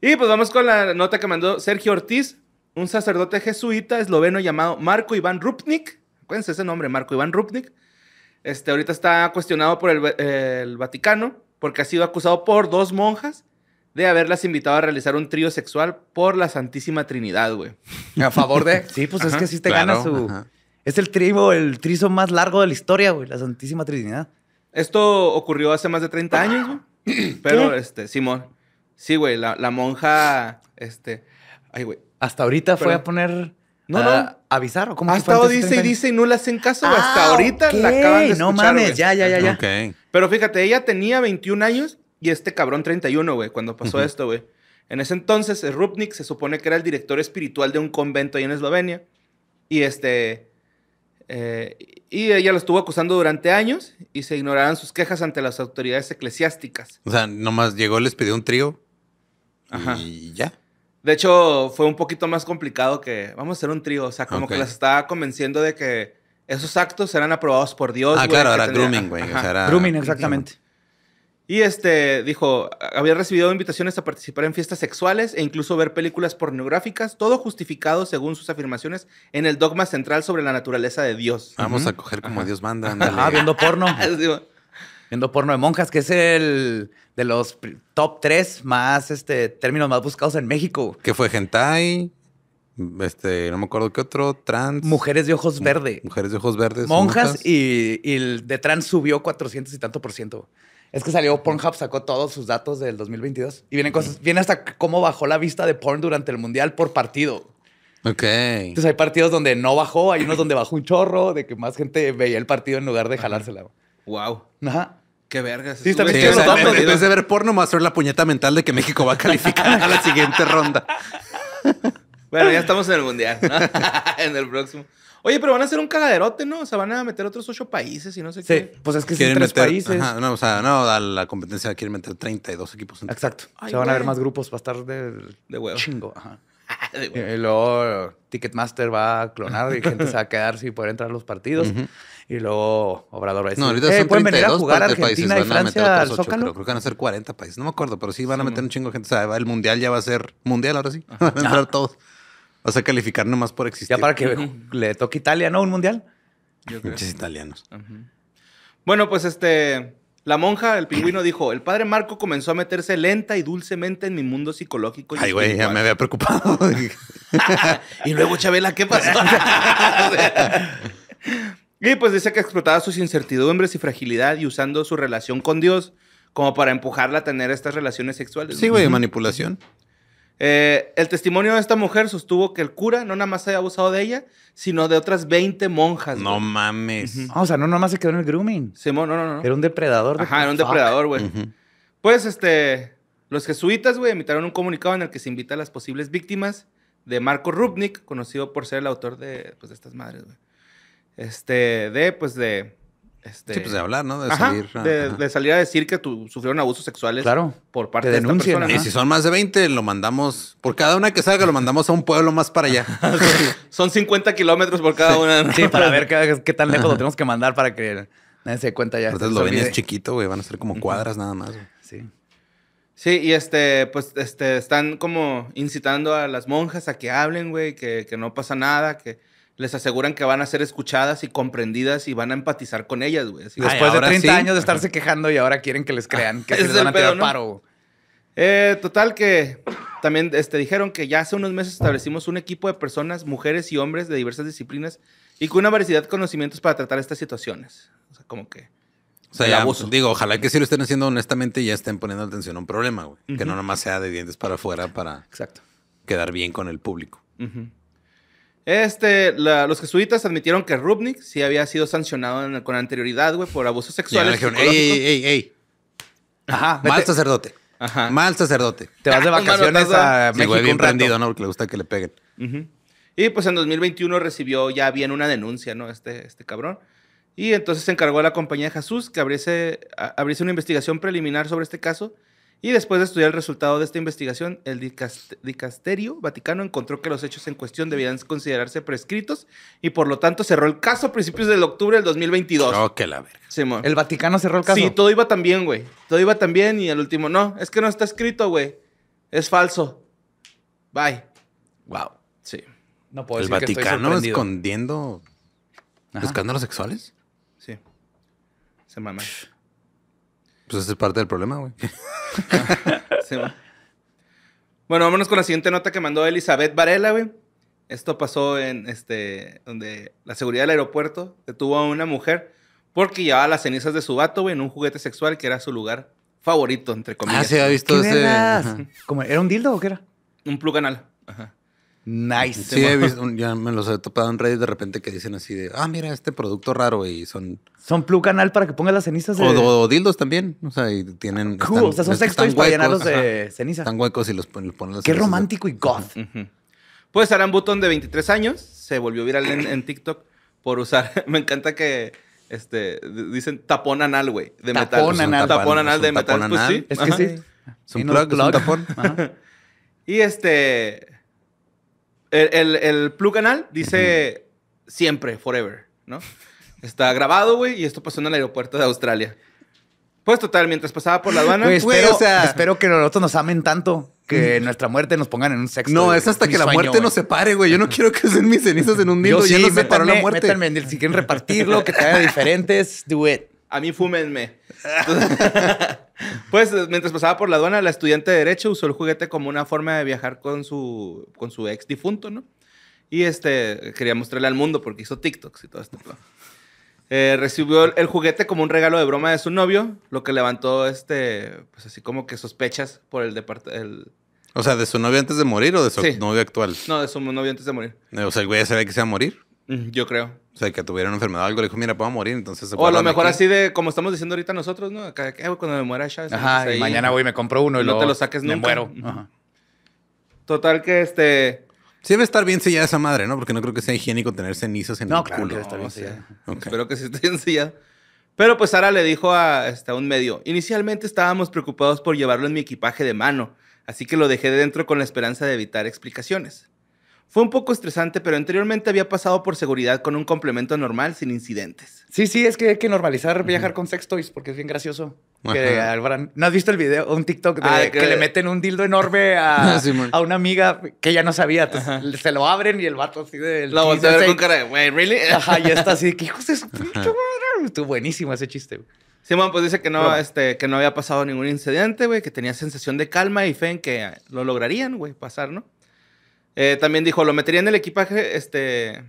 y pues vamos con la nota que mandó Sergio Ortiz, un sacerdote jesuita esloveno llamado Marco Iván Rupnik. Acuérdense ese nombre, Marco Iván Rupnik. Este, ahorita está cuestionado por el, Vaticano porque ha sido acusado por dos monjas de haberlas invitado a realizar un trío sexual por la Santísima Trinidad, güey. ¿A favor de? Sí, pues es que así te gana su, es el tribo, el trizo más largo de la historia, güey, la Santísima Trinidad. Esto ocurrió hace más de 30 años, güey. Pero, este, Simón. Sí, güey, la, monja, este. Ay, güey. Hasta ahorita fue a poner. No, no. A avisar o cómo Hasta dice y dice y no le hacen caso. hasta ah, ahorita la acaban de escuchar. No ya, ya, ya, Pero fíjate, ella tenía 21 años y este cabrón 31, güey, cuando pasó esto, güey. En ese entonces, Rupnik se supone que era el director espiritual de un convento ahí en Eslovenia. Y este, eh, y ella lo estuvo acusando durante años y se ignoraron sus quejas ante las autoridades eclesiásticas. O sea, nomás llegó, les pidió un trío y ya. De hecho, fue un poquito más complicado que vamos a hacer un trío. O sea, como que las estaba convenciendo de que esos actos eran aprobados por Dios. Ah, claro, era grooming, güey. Grooming, exactamente. Y este dijo, había recibido invitaciones a participar en fiestas sexuales e incluso ver películas pornográficas, todo justificado según sus afirmaciones en el dogma central sobre la naturaleza de Dios. Vamos a coger como Dios manda. Ah, viendo porno. viendo porno de monjas, que es el de los top tres más este términos más buscados en México. Que fue hentai, este, no me acuerdo qué otro, trans. Mujeres de ojos verdes. Mujeres de ojos verdes. Monjas, Y, el de trans subió 400 y tanto por ciento. Es que salió Pornhub, sacó todos sus datos del 2022. Y vienen cosas, viene hasta cómo bajó la vista de porn durante el mundial por partido. Ok. Entonces hay partidos donde no bajó, hay unos donde bajó un chorro, de que más gente veía el partido en lugar de jalársela. Wow. Ajá. Qué vergas. Sí, también en vez de ver porno, más hacer la puñeta mental de que México va a calificar a la siguiente ronda. bueno, ya estamos en el mundial, ¿no? en el próximo. Oye, pero van a hacer un cagaderote, ¿no? O sea, van a meter otros ocho países y no sé qué. sí. Pues es que quieren sí, tres países. no, o sea, no, a la competencia quieren meter 32 equipos. Exacto. o sea, van a haber más grupos, va a estar de, de huevo. Chingo, ajá. Y luego Ticketmaster va a clonar y gente se va a quedar sin poder entrar a los partidos. Y luego Obrador va a decir, no, ahorita eh, son pueden venir a jugar a Argentina países, y Francia Creo, que van a ser 40 países, no me acuerdo, pero sí van a meter un chingo de gente. O sea, el Mundial ya va a ser Mundial ahora sí. Van a entrar todos. O a calificar nomás por existir. Ya para que le toque Italia, ¿no? Un mundial. Muchos italianos. Bueno, pues este. La monja, el pingüino, dijo: El padre Marco comenzó a meterse lenta y dulcemente en mi mundo psicológico. Ay, güey, ya me había preocupado. y luego, Chabela, ¿qué pasó? y pues dice que explotaba sus incertidumbres y fragilidad y usando su relación con Dios como para empujarla a tener estas relaciones sexuales. Sí, güey, manipulación. Eh, el testimonio de esta mujer sostuvo que el cura no nada más se había abusado de ella, sino de otras 20 monjas. No mames. Ah, o sea, no nada más se quedó en el grooming. Simón, no, no, no. Era un depredador. De Ajá, era un depredador, güey. Pues, este, los jesuitas, güey, emitaron un comunicado en el que se invita a las posibles víctimas de Marco Rubnik, conocido por ser el autor de, pues, de estas madres, güey. Este, de, pues, de este, sí, pues de hablar, ¿no? De, salir, de, salir a decir que tú, sufrieron abusos sexuales claro, por parte de denuncia. Persona, y si son más de 20, lo mandamos, por cada una que salga, lo mandamos a un pueblo más para allá. son 50 kilómetros por cada una. Sí, para ver qué, tan lejos lo tenemos que mandar para que nadie se dé cuenta ya. Entonces lo venías chiquito, güey, van a ser como cuadras nada más. Sí. Sí, y este, pues, este, están como incitando a las monjas a que hablen, güey, que no pasa nada, que les aseguran que van a ser escuchadas y comprendidas y van a empatizar con ellas, güey. Después de 30 años de estarse quejando y ahora quieren que les crean que se les van a tirar paro. Eh, total que también este, dijeron que ya hace unos meses establecimos un equipo de personas, mujeres y hombres de diversas disciplinas y con una variedad de conocimientos para tratar estas situaciones. O sea, como que... O sea, ya, digo, ojalá que si lo estén haciendo honestamente ya estén poniendo atención a un problema, güey. Que no nomás sea de dientes para afuera para Exacto. quedar bien con el público. Este, los jesuitas admitieron que Rubnik sí había sido sancionado con anterioridad, güey, por abusos sexuales. ey, ey, ey. Ajá, Mal sacerdote. Mal sacerdote. Te vas de vacaciones a México sí, bien rendido, ¿no? Porque le gusta que le peguen. Y pues en 2021 recibió ya bien una denuncia, ¿no? Este, este cabrón. Y entonces se encargó a la compañía de Jesús que abriese, abriese una investigación preliminar sobre este caso y después de estudiar el resultado de esta investigación, el dicasterio vaticano encontró que los hechos en cuestión debían considerarse prescritos y por lo tanto cerró el caso a principios del octubre del 2022. No, que la verga. ¿El Vaticano cerró el caso? Sí, todo iba tan bien, güey. Todo iba tan bien y al último, no, es que no está escrito, güey. Es falso. Bye. Wow. Sí. No puedo ¿El Vaticano escondiendo Ajá. escándalos sexuales? Sí. Se mama. Pues ese es parte del problema, güey. bueno. vámonos con la siguiente nota que mandó Elizabeth Varela, güey. Esto pasó en este, donde la seguridad del aeropuerto detuvo a una mujer porque llevaba las cenizas de su vato, güey, en un juguete sexual que era su lugar favorito, entre ah, comillas. Ah, ha visto ese. ¿Era un dildo o qué era? Un plug anal. Ajá. Nice. Sí, ya me los he topado en redes de repente que dicen así de, ah, mira, este producto raro y son... Son plug anal para que pongas las cenizas de... O, dildos también, o sea, y tienen... Cool, o sea, son sextoys para llenarlos de cenizas. ceniza. Están huecos y los, ponen, las cenizas. Qué romántico y goth. Pues botón Button de 23 años se volvió viral en, TikTok por usar... me encanta que este, dicen tapón anal, güey, de metal. tapón Anal. Tapón anal. de tapón metal, pues sí. Es que sí. Es un plug, Es un tapón. y este el, el, el Canal dice siempre, forever, ¿no? Está grabado, güey, y esto pasó en el aeropuerto de Australia. Pues total, mientras pasaba por la aduana. güey espero, o sea, espero que nosotros nos amen tanto que nuestra muerte nos pongan en un sexo. No, es hasta que la muerte nos separe, güey. Yo no quiero que sean mis cenizas en un Yo ya la muerte. Métanme si quieren repartirlo, que te diferentes, do it. A mí fúmenme. Pues eh, mientras pasaba por la aduana, la estudiante de Derecho usó el juguete como una forma de viajar con su, con su ex difunto, ¿no? Y este, quería mostrarle al mundo porque hizo TikToks y todo esto. Eh, recibió el juguete como un regalo de broma de su novio, lo que levantó, este, pues así como que sospechas por el departamento. O sea, ¿de su novio antes de morir o de su novio actual? No, de su novio antes de morir. Eh, o sea, el güey ya sabía que se iba a morir. Yo creo. O sea, que tuviera una enfermedad o algo, le dijo, mira, puedo morir, entonces... o a lo mejor así de, como estamos diciendo ahorita nosotros, ¿no? Eh, cuando me muera Ajá, mañana voy y me compro uno y luego... no te lo saques nunca. Me muero. Ajá. Total que este... Sí debe estar bien sellada esa madre, ¿no? Porque no creo que sea higiénico tener cenizas en el culo. Que Espero que sí esté bien sellada. Pero pues Sara le dijo este, a, un medio, inicialmente estábamos preocupados por llevarlo en mi equipaje de mano, así que lo dejé de dentro con la esperanza de evitar explicaciones. Fue un poco estresante, pero anteriormente había pasado por seguridad con un complemento normal sin incidentes. Sí, sí, es que hay que normalizar viajar con sex porque es bien gracioso. Que, ¿No has visto el video, un TikTok de, ah, que, le meten un dildo enorme a, ah, una amiga que ya no sabía? se lo abren y el vato así de... La voltea con cara de, güey, ¿really? Ajá, ya está así, ¿qué hijos de su Estuvo buenísimo ese chiste. Simón, pues dice que Este, que no había pasado ningún incidente, güey, que tenía sensación de calma y fe en que lo lograrían, güey, pasar, ¿no? Eh, también dijo, lo metería en el equipaje, este,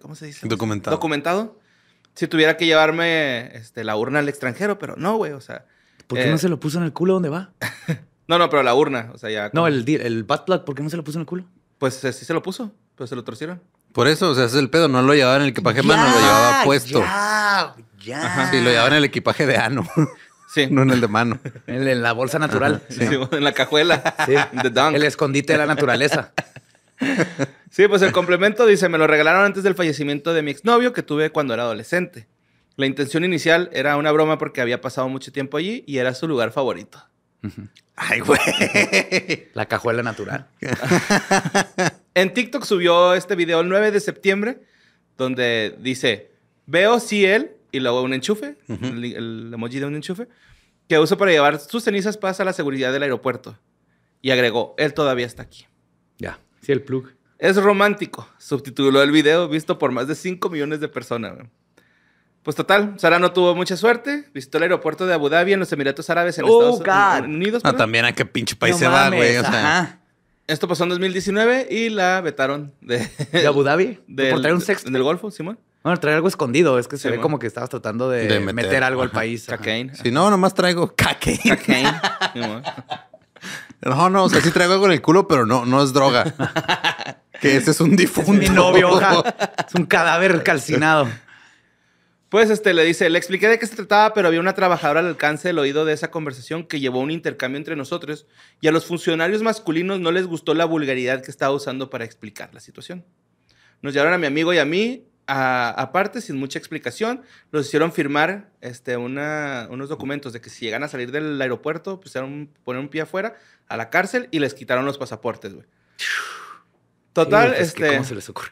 ¿cómo se dice? Documentado. Documentado. Si tuviera que llevarme este, la urna al extranjero, pero no, güey, o sea. ¿Por qué no eh, se lo puso en el culo ¿Dónde va? no, no, pero la urna, o sea, ya. No, el, el bat plug, ¿por qué no se lo puso en el culo? Pues eh, sí se lo puso, pero se lo torcieron. Por eso, o sea, es el pedo, no lo llevaba en el equipaje de mano, lo llevaba puesto. Ya, ya. Sí, lo llevaba en el equipaje de ano. Sí. No en el de mano. En, la bolsa natural. Sí. en la cajuela. Sí. El escondite de la naturaleza. Sí, pues el complemento dice, me lo regalaron antes del fallecimiento de mi exnovio que tuve cuando era adolescente. La intención inicial era una broma porque había pasado mucho tiempo allí y era su lugar favorito. Ay, güey. La cajuela natural. en TikTok subió este video el 9 de septiembre donde dice, veo si él y luego un enchufe, el, emoji de un enchufe, que uso para llevar sus cenizas pasa a la seguridad del aeropuerto. Y agregó, él todavía está aquí. Ya. Sí, el plug. Es romántico, subtituló el video visto por más de 5 millones de personas. Pues total, Sara no tuvo mucha suerte. Visitó el aeropuerto de Abu Dhabi en los Emiratos Árabes en oh, Estados Unidos. Ah, también a ah, qué pinche país se va, güey. O Esto pasó en 2019 y la vetaron de. ¿De Abu Dhabi? De ¿Por un sexto? En el Golfo, Simón. Bueno, trae algo escondido. Es que se ve como que estabas tratando de, meter, algo al país. Cacaine. Si no, nomás traigo cacaine. no, no, o sea, sí traigo algo en el culo, pero no, no es droga. que ese es un difunto. Es mi novio, Es un cadáver calcinado. Pues este le dice, le expliqué de qué se trataba, pero había una trabajadora al alcance del oído de esa conversación que llevó un intercambio entre nosotros y a los funcionarios masculinos no les gustó la vulgaridad que estaba usando para explicar la situación. Nos llevaron a mi amigo y a mí aparte, sin mucha explicación, los hicieron firmar este, una, unos documentos de que si llegan a salir del aeropuerto, pues poner un pie afuera a la cárcel y les quitaron los pasaportes, güey. Total, pues, este. ¿Cómo se les ocurre?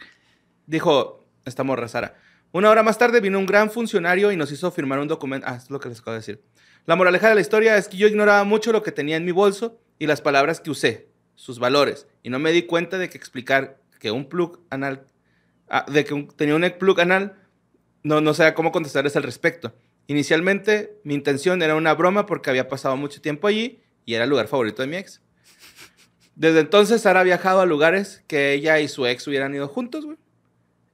Dijo esta morra Sara. Una hora más tarde vino un gran funcionario y nos hizo firmar un documento. Ah, es lo que les acabo de decir. La moraleja de la historia es que yo ignoraba mucho lo que tenía en mi bolso y las palabras que usé, sus valores, y no me di cuenta de que explicar que un plug anal Ah, de que tenía un plug anal, no, no sé cómo contestarles al respecto. Inicialmente, mi intención era una broma porque había pasado mucho tiempo allí y era el lugar favorito de mi ex. Desde entonces, Sara ha viajado a lugares que ella y su ex hubieran ido juntos, güey.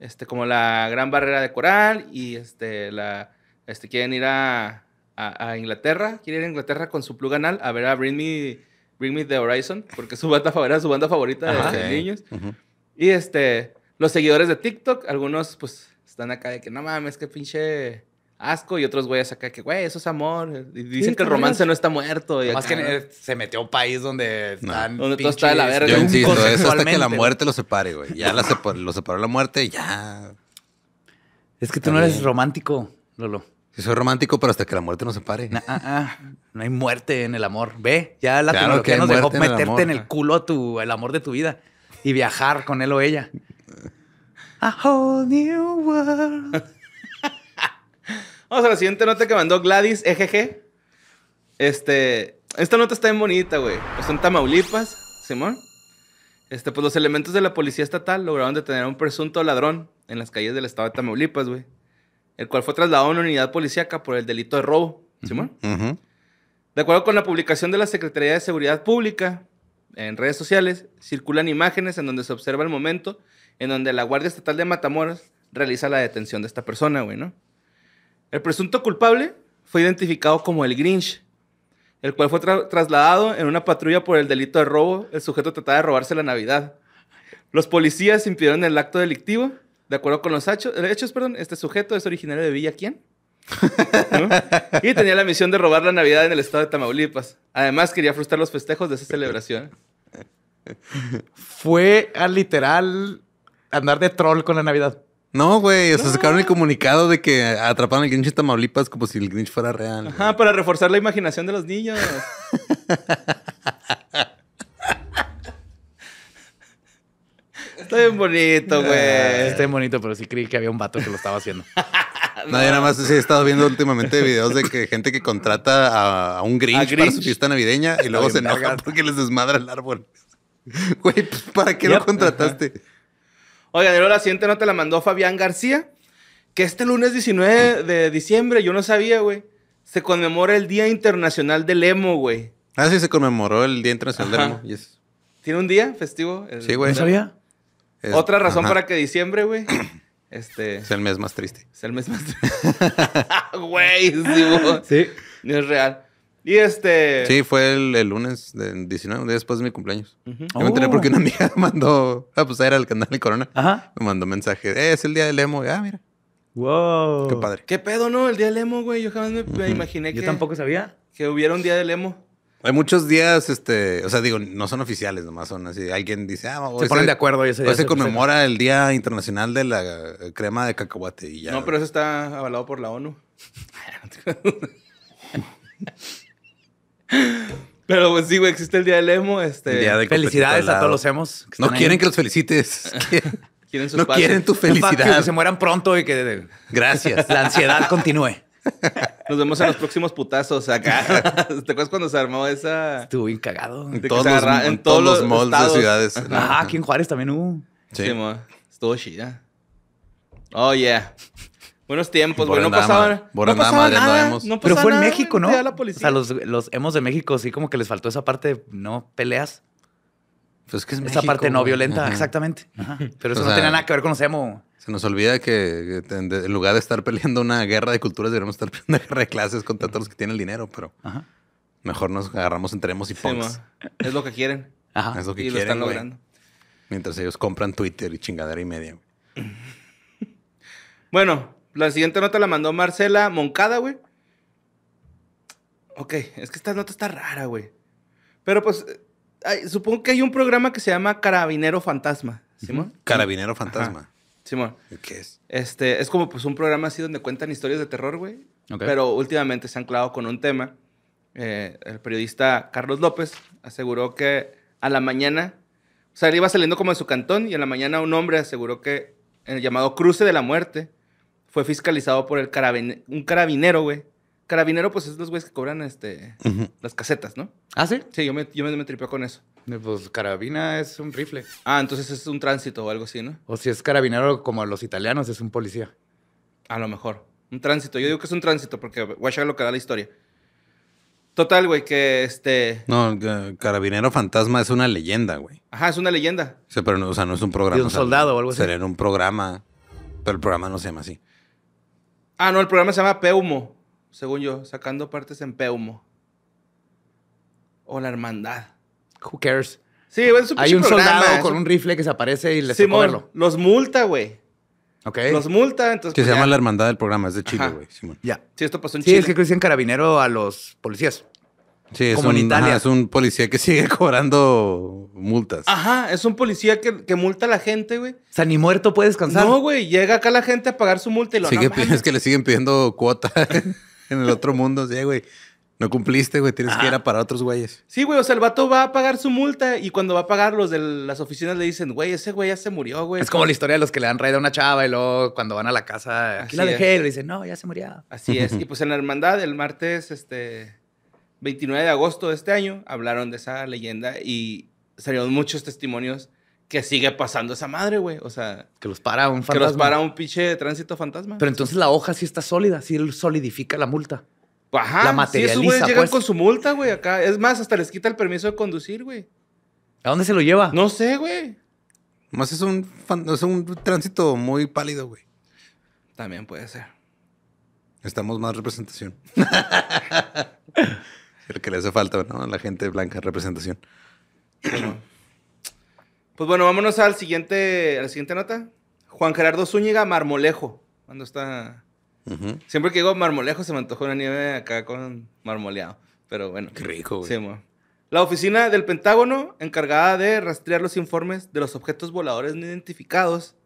Este, como la Gran Barrera de Coral y este, la, este, quieren ir a, a, Inglaterra, quieren ir a Inglaterra con su plug anal a ver a Bring Me, Bring Me the Horizon, porque su banda, era su banda favorita de, niños. Y este, los seguidores de TikTok, algunos pues están acá de que no mames, qué pinche asco y otros güeyes acá que, güey, eso es amor. dicen que el romance no está muerto. Y Más que eh, se metió a un país donde están. Donde todo está de la verga. Yo insisto, es hasta que la muerte lo separe, güey. Ya la lo separó la muerte, y ya. Es que tú no eres romántico, Lolo. Sí, soy romántico, pero hasta que la muerte nos separe. Ah, ah. No hay muerte en el amor. Ve, ya la que nos dejó meterte en el, culo tu, el amor de tu vida y viajar con él o ella. A whole new world. Vamos a la siguiente nota que mandó Gladys, EGG. Este, esta nota está bien bonita, güey. Pues son Tamaulipas, Simón. Este, pues los elementos de la policía estatal lograron detener a un presunto ladrón en las calles del estado de Tamaulipas, güey. El cual fue trasladado a una unidad policíaca por el delito de robo, Simón. De acuerdo con la publicación de la Secretaría de Seguridad Pública en redes sociales, circulan imágenes en donde se observa el momento en donde la Guardia Estatal de Matamoros realiza la detención de esta persona, güey, ¿no? El presunto culpable fue identificado como el Grinch, el cual fue trasladado en una patrulla por el delito de robo. El sujeto trataba de robarse la Navidad. Los policías impidieron el acto delictivo. De acuerdo con los eh, hechos, perdón, este sujeto es originario de Villa Y tenía la misión de robar la Navidad en el estado de Tamaulipas. Además, quería frustrar los festejos de esa celebración. Fue al literal andar de troll con la Navidad. No, güey, o sea, sacaron el comunicado de que atraparon al Grinch en Tamaulipas como si el Grinch fuera real. Ajá, para reforzar la imaginación de los niños. Está bien bonito, güey. Ah, está bien bonito, pero sí creí que había un vato que lo estaba haciendo. No, nada más he estado viendo últimamente videos de que gente que contrata a, un Grinch, para su fiesta navideña y luego se enoja porque les desmadra el árbol. Güey, pues, ¿para qué lo contrataste? Oigan, la siguiente nota la mandó Fabián García, que este lunes 19 de diciembre, yo no sabía, güey, se conmemora el Día Internacional del Emo, güey. Ah, sí, se conmemoró el Día Internacional del Emo. ¿Tiene un día festivo? sí, güey. ¿No sabía? Otra razón para que diciembre, güey. Este, es el mes más triste. Es el mes más triste. Ah, güey, sí, güey. Sí. No es real. Y este. Sí, fue el, el lunes del 19, después de mi cumpleaños. Yo me enteré porque una oh. amiga mandó. Ah, pues era el canal de Corona. Ajá. Me mandó mensaje. Eh, es el día del emo. Ah, mira. Wow. Qué padre. Qué pedo, ¿no? El día del emo, güey. Yo jamás me, imaginé que. Yo tampoco sabía. Que hubiera un día del emo. Hay muchos días, este, o sea, digo, no son oficiales, nomás son así. Alguien dice, ah, hoy se ponen de acuerdo. Ese día se, se conmemora el Día Internacional de la eh, Crema de Cacahuate y ya. No, pero eso está avalado por la ONU. Pero pues sí, güey, existe el día del emo. Este... Felicidades a todos los emos. No quieren que los felicites. Quieren no quieren tu felicidad Que se mueran pronto y que Gracias. la ansiedad continúe. Nos vemos en los próximos putazos acá. ¿Te acuerdas cuando se armó esa? Estuvo bien cagado. En todos, los, moldes de ciudades. Ah, aquí en Juárez también hubo. Sí. Sí. Estuvo chida. Oh, yeah. Buenos tiempos, güey. No pasaba, no pasaba Pero fue en México, ¿no? o sea, los, los emos de México sí como que les faltó esa parte no peleas. Pues que es Esa parte no violenta, exactamente. Pero eso no tenía nada que ver con los emo. Se nos olvida que en lugar de estar peleando una guerra de culturas, deberíamos estar peleando una guerra de clases contra todos los que tienen el dinero, pero mejor nos agarramos entre emos y punks. es lo que quieren. Es lo que y lo están logrando. Mientras ellos compran Twitter y chingadera y media. Bueno, la siguiente nota la mandó Marcela Moncada, güey. Ok, es que esta nota está rara, güey. Pero pues, eh, supongo que hay un programa que se llama Carabinero Fantasma, ¿Simón? Carabinero Fantasma. Simón. ¿Qué es? Este, es como pues un programa así donde cuentan historias de terror, güey. Pero últimamente se han clavado con un tema. Eh, el periodista Carlos López aseguró que a la mañana, o sea, él iba saliendo como de su cantón y a la mañana un hombre aseguró que en eh, el llamado cruce de la muerte, fue fiscalizado por el un carabinero, güey. Carabinero, pues es los güeyes que cobran este, las casetas, ¿no? ¿Ah, sí? Sí, yo me, yo me, tripeo con eso. Eh, pues carabina es un rifle. Ah, entonces es un tránsito o algo así, ¿no? O si es carabinero como los italianos, es un policía. A lo mejor. Un tránsito. Yo digo que es un tránsito porque echar lo que da la historia. Total, güey, que este. No, Carabinero Fantasma es una leyenda, güey. Ajá, es una leyenda. Sí, pero no, o sea, no es un programa. De un soldado o algo así. Sería un programa, pero el programa no se llama así. Ah, no, el programa se llama Peumo, según yo, sacando partes en Peumo. O la hermandad. Who cares? Sí, Hay un soldado con un rifle que se aparece y les sí, Simón, los multa, güey. Ok. Los multa, entonces. Que se pues llama la hermandad del programa, es de Chile, güey, Ya. Sí, esto pasó en Chile. Sí, es que crecían carabinero a los policías. Sí, es un, un policía que sigue cobrando multas. Ajá, es un policía que, multa a la gente, güey. O sea, ni muerto puede descansar. No, güey, llega acá la gente a pagar su multa y lo Sigue, Es que le siguen pidiendo cuota en el otro mundo, sí, güey. No cumpliste, güey, tienes que ir a ah. para otros güeyes. Sí, güey, o sea, el vato va a pagar su multa y cuando va a pagar los de las oficinas le dicen, güey, ese güey ya se murió, güey. Es como la historia de los que le dan raid a una chava y luego cuando van a la casa, aquí la dejé, y le dicen, no, ya se murió. Así es. y pues en la hermandad, el martes, este 29 de agosto de este año hablaron de esa leyenda y salieron muchos testimonios que sigue pasando esa madre, güey. O sea. Que los para un fantasma. Que los para un pinche tránsito fantasma. Pero entonces la hoja sí está sólida, sí solidifica la multa. Ajá. La materializa. Sí, esos güeyes llegan pues. con su multa, güey, acá. Es más, hasta les quita el permiso de conducir, güey. ¿A dónde se lo lleva? No sé, güey. Más es un, es un tránsito muy pálido, güey. También puede ser. Estamos más representación. que le hace falta ¿no? a la gente blanca, representación. Pues bueno, vámonos al siguiente, a la siguiente nota. Juan Gerardo Zúñiga, Marmolejo. Cuando está. Siempre que digo marmolejo se me antojó una nieve acá con marmoleado. Pero bueno. Qué rico, La oficina del Pentágono, encargada de rastrear los informes de los objetos voladores no identificados,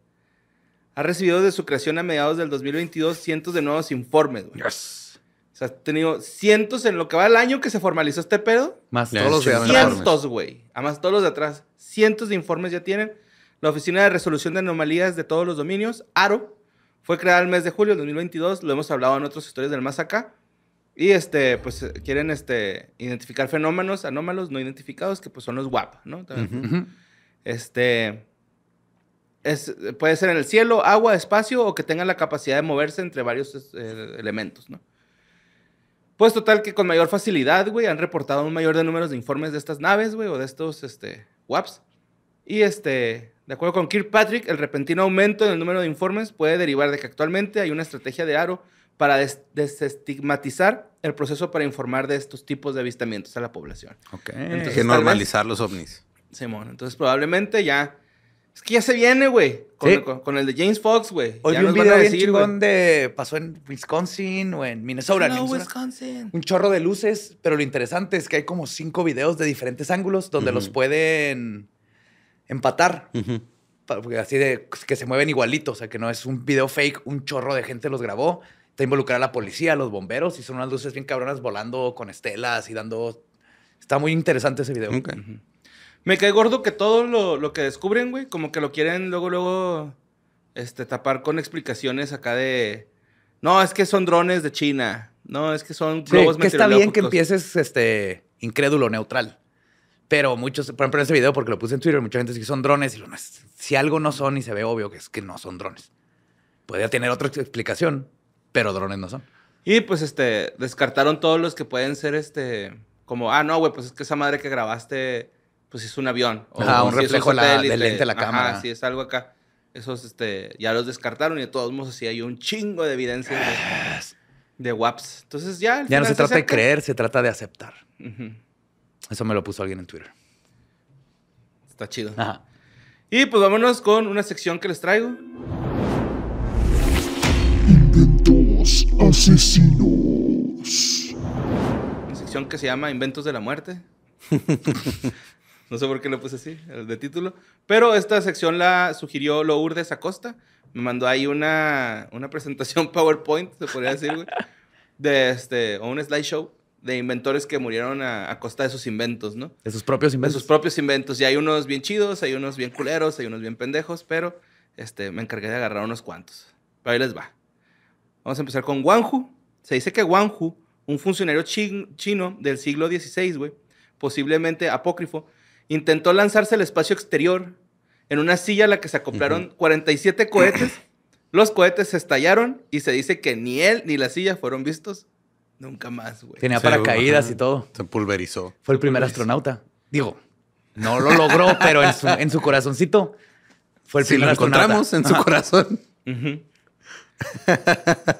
ha recibido de su creación a mediados del 2022 cientos de nuevos informes. Yes o sea, tenido cientos en lo que va el año que se formalizó este pedo. Más todos los de atrás. Cientos, güey. Además, todos los de atrás. Cientos de informes ya tienen. La Oficina de Resolución de Anomalías de todos los dominios, ARO, fue creada el mes de julio de 2022. Lo hemos hablado en otras historias del más acá. Y este, pues quieren este, identificar fenómenos anómalos no identificados, que pues son los WAP, ¿no? Este. Es, puede ser en el cielo, agua, espacio o que tengan la capacidad de moverse entre varios este, elementos, ¿no? Pues total que con mayor facilidad, güey, han reportado un mayor de números de informes de estas naves, güey, o de estos, este, WAPs. Y este, de acuerdo con Kirkpatrick, el repentino aumento en el número de informes puede derivar de que actualmente hay una estrategia de Aro para desestigmatizar el proceso para informar de estos tipos de avistamientos a la población. Ok. Entonces, que normalizar los ovnis. Simón, entonces probablemente ya es que ya se viene, güey. Con, el de James Fox, güey. Hoy un video Pasó en Wisconsin o en Minnesota. No, Wisconsin. Un chorro de luces, pero lo interesante es que hay como cinco videos de diferentes ángulos donde los pueden empatar. así de que se mueven igualito, o sea, que no es un video fake, un chorro de gente los grabó. Está involucrada la policía, los bomberos, y son unas luces bien cabronas volando con estelas y dando... Está muy interesante ese video. Me cae gordo que todo lo, que descubren, güey, como que lo quieren luego, luego, este, tapar con explicaciones acá de... No, es que son drones de China. No, es que son globos sí, que está bien que empieces, este, incrédulo, neutral. Pero muchos, por ejemplo, en ese video, porque lo puse en Twitter, mucha gente dice que son drones y lo más. Si algo no son y se ve obvio que es que no son drones. Podría tener otra explicación, pero drones no son. Y pues este, descartaron todos los que pueden ser este, como, ah, no, güey, pues es que esa madre que grabaste pues es un avión. O un reflejo lente de la cámara. Ah, sí, es algo acá. Esos este, ya los descartaron y de todos modos así hay un chingo de evidencias de, WAPs. Entonces ya... Ya no se, trata de creer, se trata de aceptar. Eso me lo puso alguien en Twitter. Está chido. Ajá. Y pues vámonos con una sección que les traigo. Inventos asesinos. Una sección que se llama Inventos de la Muerte. No sé por qué lo puse así, el de título. Pero esta sección la sugirió Lourdes Acosta. Me mandó ahí una, una presentación PowerPoint, se podría decir, güey. De este, o un slideshow de inventores que murieron a, costa de sus inventos, ¿no? De sus propios inventos. De sus propios inventos. Y hay unos bien chidos, hay unos bien culeros, hay unos bien pendejos, pero este, me encargué de agarrar unos cuantos. Pero ahí les va. Vamos a empezar con Wanhu. Se dice que Wanhu, un funcionario chino del siglo XVI, güey, posiblemente apócrifo, Intentó lanzarse al espacio exterior en una silla a la que se acoplaron 47 cohetes. Los cohetes se estallaron y se dice que ni él ni la silla fueron vistos nunca más, güey. Tenía paracaídas y todo. Se pulverizó. Fue el primer astronauta. Digo, no lo logró, pero en su, corazoncito fue el si primer lo encontramos en su corazón.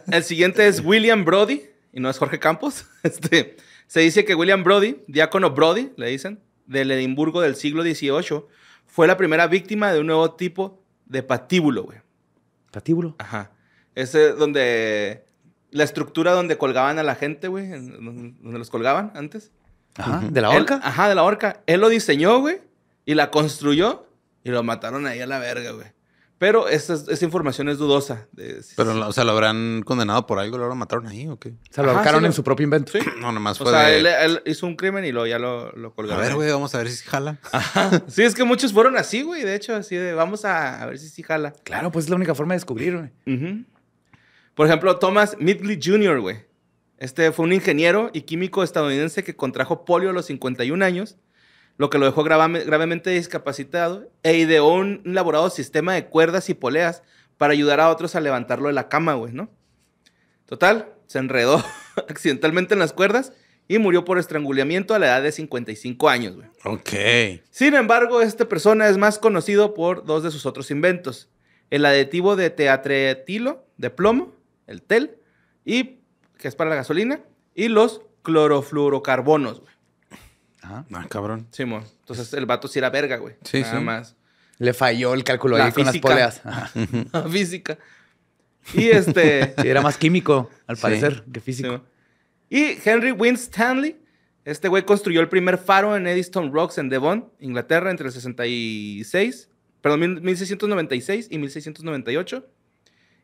el siguiente es William Brody, y no es Jorge Campos. Este, se dice que William Brody, diácono Brody, le dicen, del Edimburgo del siglo XVIII, fue la primera víctima de un nuevo tipo de patíbulo, güey. ¿Patíbulo? Ajá. Ese donde la estructura donde colgaban a la gente, güey, donde los colgaban antes. Ajá, de la horca. ajá, de la horca. Él lo diseñó, güey, y la construyó y lo mataron ahí a la verga, güey. Pero esa, información es dudosa. Pero, o sea, ¿lo habrán condenado por algo? ¿Lo habrán mataron ahí o qué? Se lo ahorcaron en su propio invento. Sí. No, nomás fue O sea, él, hizo un crimen y lo, ya lo, lo colgaron. A ver, güey, vamos a ver si jala. Sí, es que muchos fueron así, güey. De hecho, así de, vamos a, ver si sí jala. Claro, pues es la única forma de descubrir, güey. Por ejemplo, Thomas Midgley Jr., güey. Este fue un ingeniero y químico estadounidense que contrajo polio a los 51 años lo que lo dejó gravemente discapacitado e ideó un elaborado sistema de cuerdas y poleas para ayudar a otros a levantarlo de la cama, güey, ¿no? Total, se enredó accidentalmente en las cuerdas y murió por estrangulamiento a la edad de 55 años, güey. Ok. Sin embargo, esta persona es más conocido por dos de sus otros inventos. El aditivo de teatretilo de plomo, el TEL, y, que es para la gasolina, y los clorofluorocarbonos, güey. Ah, cabrón. Sí, Entonces el vato sí era verga, güey. Sí, Nada más. Le falló el cálculo ahí física. con las poleas. física. Y este. era más químico, al parecer, que físico. y Henry Winstanley, Stanley, este güey construyó el primer faro en Eddystone Rocks en Devon, Inglaterra, entre el 66, perdón, 1696 y 1698.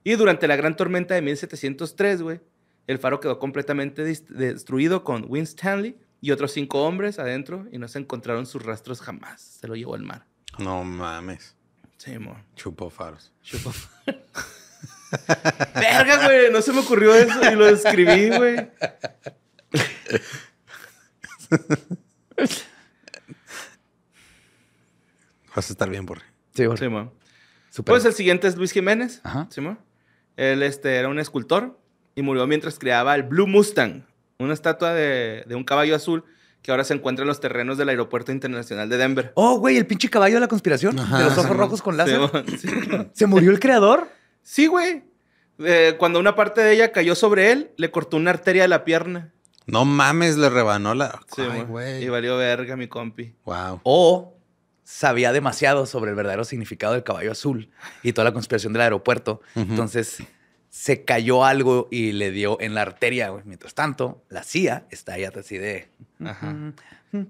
Y durante la gran tormenta de 1703, güey, el faro quedó completamente destruido con Winstanley y otros cinco hombres adentro y no se encontraron sus rastros jamás. Se lo llevó al mar. No mames. Sí, amor. Chupó faros. Chupó faros. Verga, güey. No se me ocurrió eso y lo escribí, güey. Vas a estar bien, Borre. Sí, Borre. Sí, Pues el siguiente es Luis Jiménez. Ajá. Sí, amor. Él este, era un escultor y murió mientras creaba el Blue Mustang, una estatua de, un caballo azul que ahora se encuentra en los terrenos del Aeropuerto Internacional de Denver. Oh, güey, el pinche caballo de la conspiración, de los ojos rojos con láser. ¿Se murió el creador? Sí, güey. Eh, cuando una parte de ella cayó sobre él, le cortó una arteria de la pierna. No mames, le rebanó la. Sí, güey. Y valió verga, mi compi. Wow. O sabía demasiado sobre el verdadero significado del caballo azul y toda la conspiración del aeropuerto. Entonces se cayó algo y le dio en la arteria, Mientras tanto, la CIA está ahí así de... Ajá.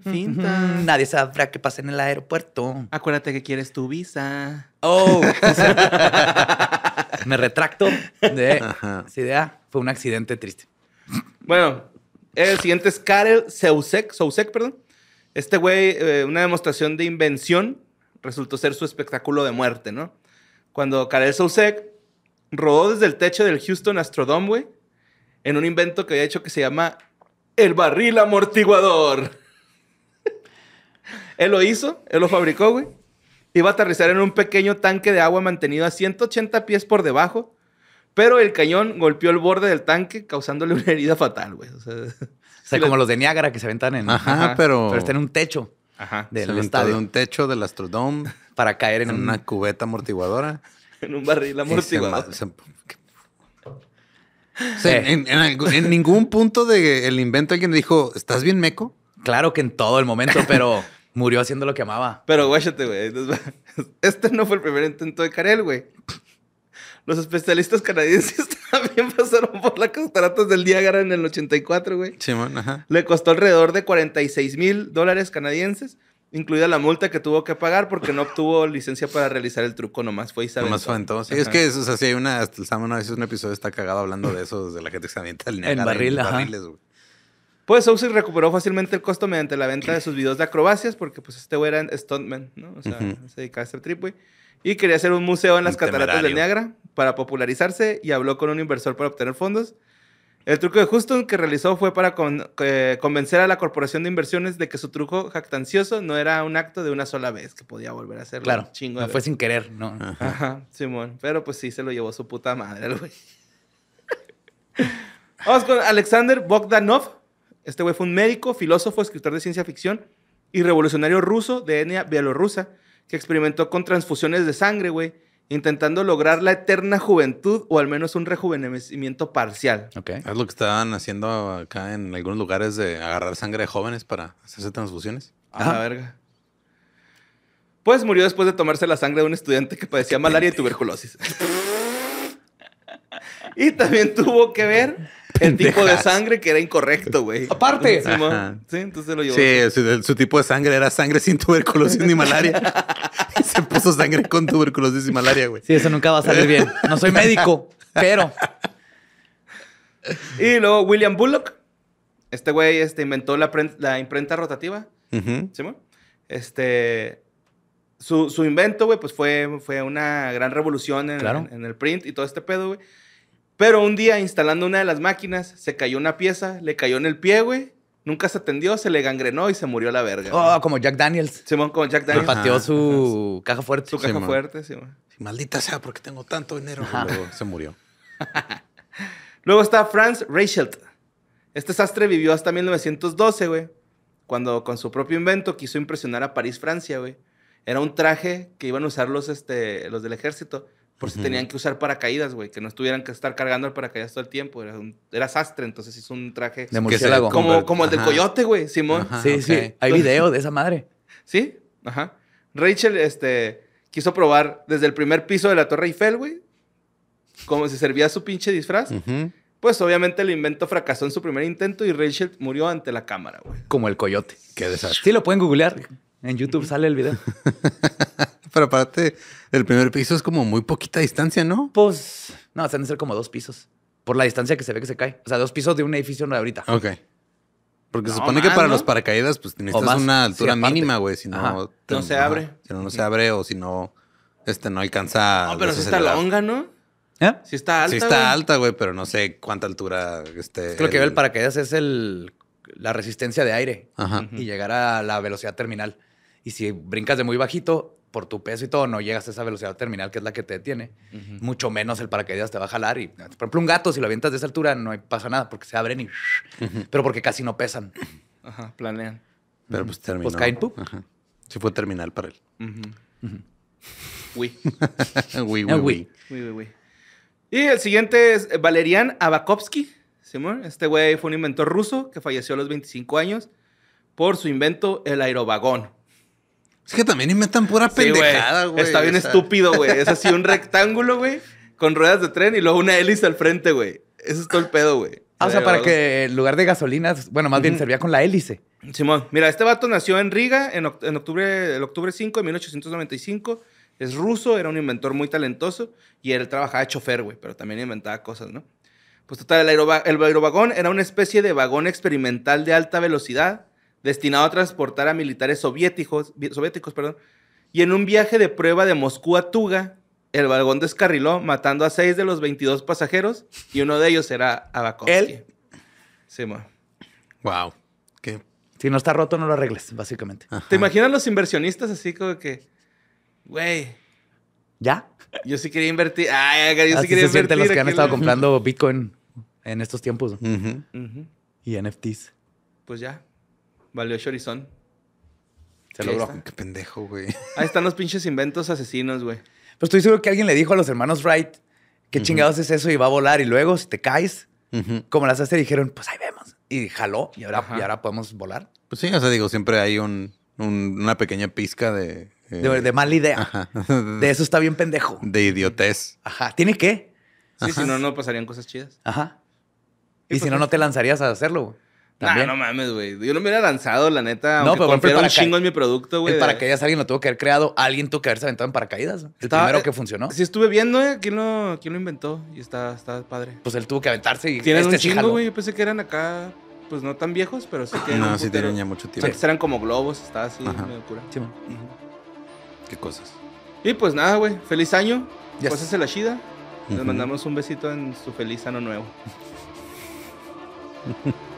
Finta. Nadie sabrá qué pasa en el aeropuerto. Acuérdate que quieres tu visa. Oh. Me retracto de esa idea. Ah, fue un accidente triste. Bueno, el siguiente es Karel Seusek, Sousek, perdón. Este güey, eh, una demostración de invención, resultó ser su espectáculo de muerte, ¿no? Cuando Karel Sousek rodó desde el techo del Houston Astrodome, güey, en un invento que había hecho que se llama el barril amortiguador. él lo hizo, él lo fabricó, güey. Iba a aterrizar en un pequeño tanque de agua mantenido a 180 pies por debajo, pero el cañón golpeó el borde del tanque, causándole una herida fatal, güey. O sea, como los de Niágara que se aventan en. Ajá, pero. Pero está en un techo. Ajá. Del de un techo del Astrodome. Para caer en, una cubeta amortiguadora en un barril amortiguado. Eh, en, ningún punto del invento alguien dijo, ¿estás bien meco? Claro que en todo el momento, pero murió haciendo lo que amaba. Pero guáchate, güey. Este no fue el primer intento de Carel, güey. Los especialistas canadienses también pasaron por las cataratas del Niágara en el 84, güey. Le costó alrededor de 46 mil dólares canadienses incluida la multa que tuvo que pagar porque no obtuvo licencia para realizar el truco, nomás fue Isabel. Nomás fue entonces. es que, o sea, si hay una, hasta un episodio está cagado hablando de eso, de la gente que se el en barril, en barriles, güey. Pues Oxy recuperó fácilmente el costo mediante la venta de sus videos de acrobacias, porque pues este güey era stuntman, ¿no? O sea, se dedicaba a hacer trip, güey. Y quería hacer un museo en las cataratas del Niagara para popularizarse y habló con un inversor para obtener fondos. El truco de Houston que realizó fue para convencer a la corporación de inversiones de que su truco jactancioso no era un acto de una sola vez, que podía volver a hacerlo. Claro, chingo no fue sin querer, ¿no? Ajá. Simón. Pero pues sí, se lo llevó su puta madre, güey. Vamos con Alexander Bogdanov. Este güey fue un médico, filósofo, escritor de ciencia ficción y revolucionario ruso de etnia bielorrusa que experimentó con transfusiones de sangre, güey, intentando lograr la eterna juventud o al menos un rejuvenecimiento parcial. Okay. Es lo que estaban haciendo acá en algunos lugares de agarrar sangre de jóvenes para hacerse transfusiones. la verga. Pues murió después de tomarse la sangre de un estudiante que padecía malaria y tuberculosis. y también tuvo que ver el tipo de sangre que era incorrecto, güey. Aparte. sí, entonces lo llevó. Sí, su, tipo de sangre era sangre sin tuberculosis ni malaria. Se puso sangre con tuberculosis y malaria, güey. Sí, eso nunca va a salir bien. No soy médico, pero. Y luego William Bullock. Este güey este, inventó la, la imprenta rotativa. ¿Sí, Este. Su, invento, güey, pues fue, fue una gran revolución en el print y todo este pedo, güey. Pero un día, instalando una de las máquinas, se cayó una pieza, le cayó en el pie, güey. Nunca se atendió, se le gangrenó y se murió la verga. Oh, como Jack Daniels. Simón, como Jack Daniels. Le pateó su caja fuerte. Su caja fuerte, Simón. Maldita sea, porque tengo tanto dinero. se murió. luego está Franz Reichelt. Este sastre vivió hasta 1912, güey. Cuando con su propio invento quiso impresionar a París, Francia, güey. Era un traje que iban a usar los, este, los del ejército por si tenían que usar paracaídas, güey, que no estuvieran que estar cargando el paracaídas todo el tiempo. Era, un, era sastre, entonces hizo un traje. Como, como el del coyote, güey, Simón. sí, sí. Hay video de esa madre. Sí, ajá. Rachel, este, quiso probar desde el primer piso de la Torre Eiffel, güey, Como se servía su pinche disfraz. Pues obviamente el invento fracasó en su primer intento y Rachel murió ante la cámara, güey. Como el coyote. Qué desastre. Sí, lo pueden googlear. En YouTube sale el video. Pero aparte, el primer piso es como muy poquita distancia, ¿no? Pues, no, se ser como dos pisos. Por la distancia que se ve que se cae. O sea, dos pisos de un edificio de ahorita. Ok. Porque se supone que para los paracaídas, pues necesitas una altura mínima, güey. Si no, no se abre. Si no, no se abre o si no, este no alcanza. No, ah, pero si está longa, ¿no? ¿Eh? Si está alta. Si está alta, güey, pero no sé cuánta altura. esté... creo que el... que el paracaídas es el, la resistencia de aire ajá. y llegar a la velocidad terminal. Y si brincas de muy bajito, por tu peso y todo, no llegas a esa velocidad terminal que es la que te detiene. Mucho menos el paracaídas te va a jalar. Y, por ejemplo, un gato, si lo avientas de esa altura, no pasa nada porque se abren y. Pero porque casi no pesan. Ajá, planean. Pero pues terminó. Pues caen, Ajá. Sí, fue terminal para él. Uy. Uy, uy, uy. Y el siguiente es Valerian Abakovsky. Simón, este güey fue un inventor ruso que falleció a los 25 años por su invento, el aerovagón. Es que también inventan pura pendejada, güey. Está bien estúpido, güey. Es así un rectángulo, güey, con ruedas de tren y luego una hélice al frente, güey. Eso es todo el pedo, güey. Ah, o sea, para que en lugar de gasolinas, bueno, más bien servía con la hélice. Simón, mira, este vato nació en Riga en, octubre, el octubre 5 de 1895. Es ruso, era un inventor muy talentoso y él trabajaba de chofer, güey, pero también inventaba cosas, ¿no? Pues total, el, aerobagón el aerovagón era una especie de vagón experimental de alta velocidad destinado a transportar a militares soviéticos, soviéticos perdón, y en un viaje de prueba de Moscú a Tuga, el vagón descarriló, matando a seis de los 22 pasajeros y uno de ellos era Abakovsky. Sí, Wow. ¿Qué? Si no está roto, no lo arregles, básicamente. ¿Te imaginas los inversionistas así como que, güey? ¿Ya? Yo sí quería invertir. Ay, yo sí quería se invertir. los que han estado comprando Bitcoin en estos tiempos. Y NFTs. Pues ya, Valió Chorizón. Se logró. Qué pendejo, güey. Ahí están los pinches inventos asesinos, güey. Pues estoy seguro que alguien le dijo a los hermanos Wright qué chingados es eso y va a volar. Y luego, si te caes, como las hace, dijeron, pues ahí vemos. Y jaló y ahora, ahora podemos volar. Pues sí, o sea, digo, siempre hay un, una pequeña pizca de. Eh, de, mala idea. De eso está bien pendejo. De idiotez. Ajá. ¿Tiene que? Sí, si no, no pasarían cosas chidas. Ajá. Y, si no, no te lanzarías a hacerlo. güey. No, no mames, güey. Yo no me hubiera lanzado, la neta. No, pero un chingo en mi producto, güey. El paracaídas alguien lo tuvo que haber creado. Alguien tuvo que haberse aventado en paracaídas. El primero eh, que funcionó. Sí, estuve viendo, güey. Eh, ¿Quién lo, ¿Quién lo, inventó? Y está, está padre. Pues él tuvo que aventarse y Tienen este un chingo, güey. Yo pensé que eran acá, pues no tan viejos, pero sí que. No, sí tenían ya mucho tiempo. O sea, que eran como globos, estaba así, locura. Sí, Qué cosas. Y pues nada, güey. Feliz año. Yes. hace la chida. Les mandamos un besito en su feliz año nuevo.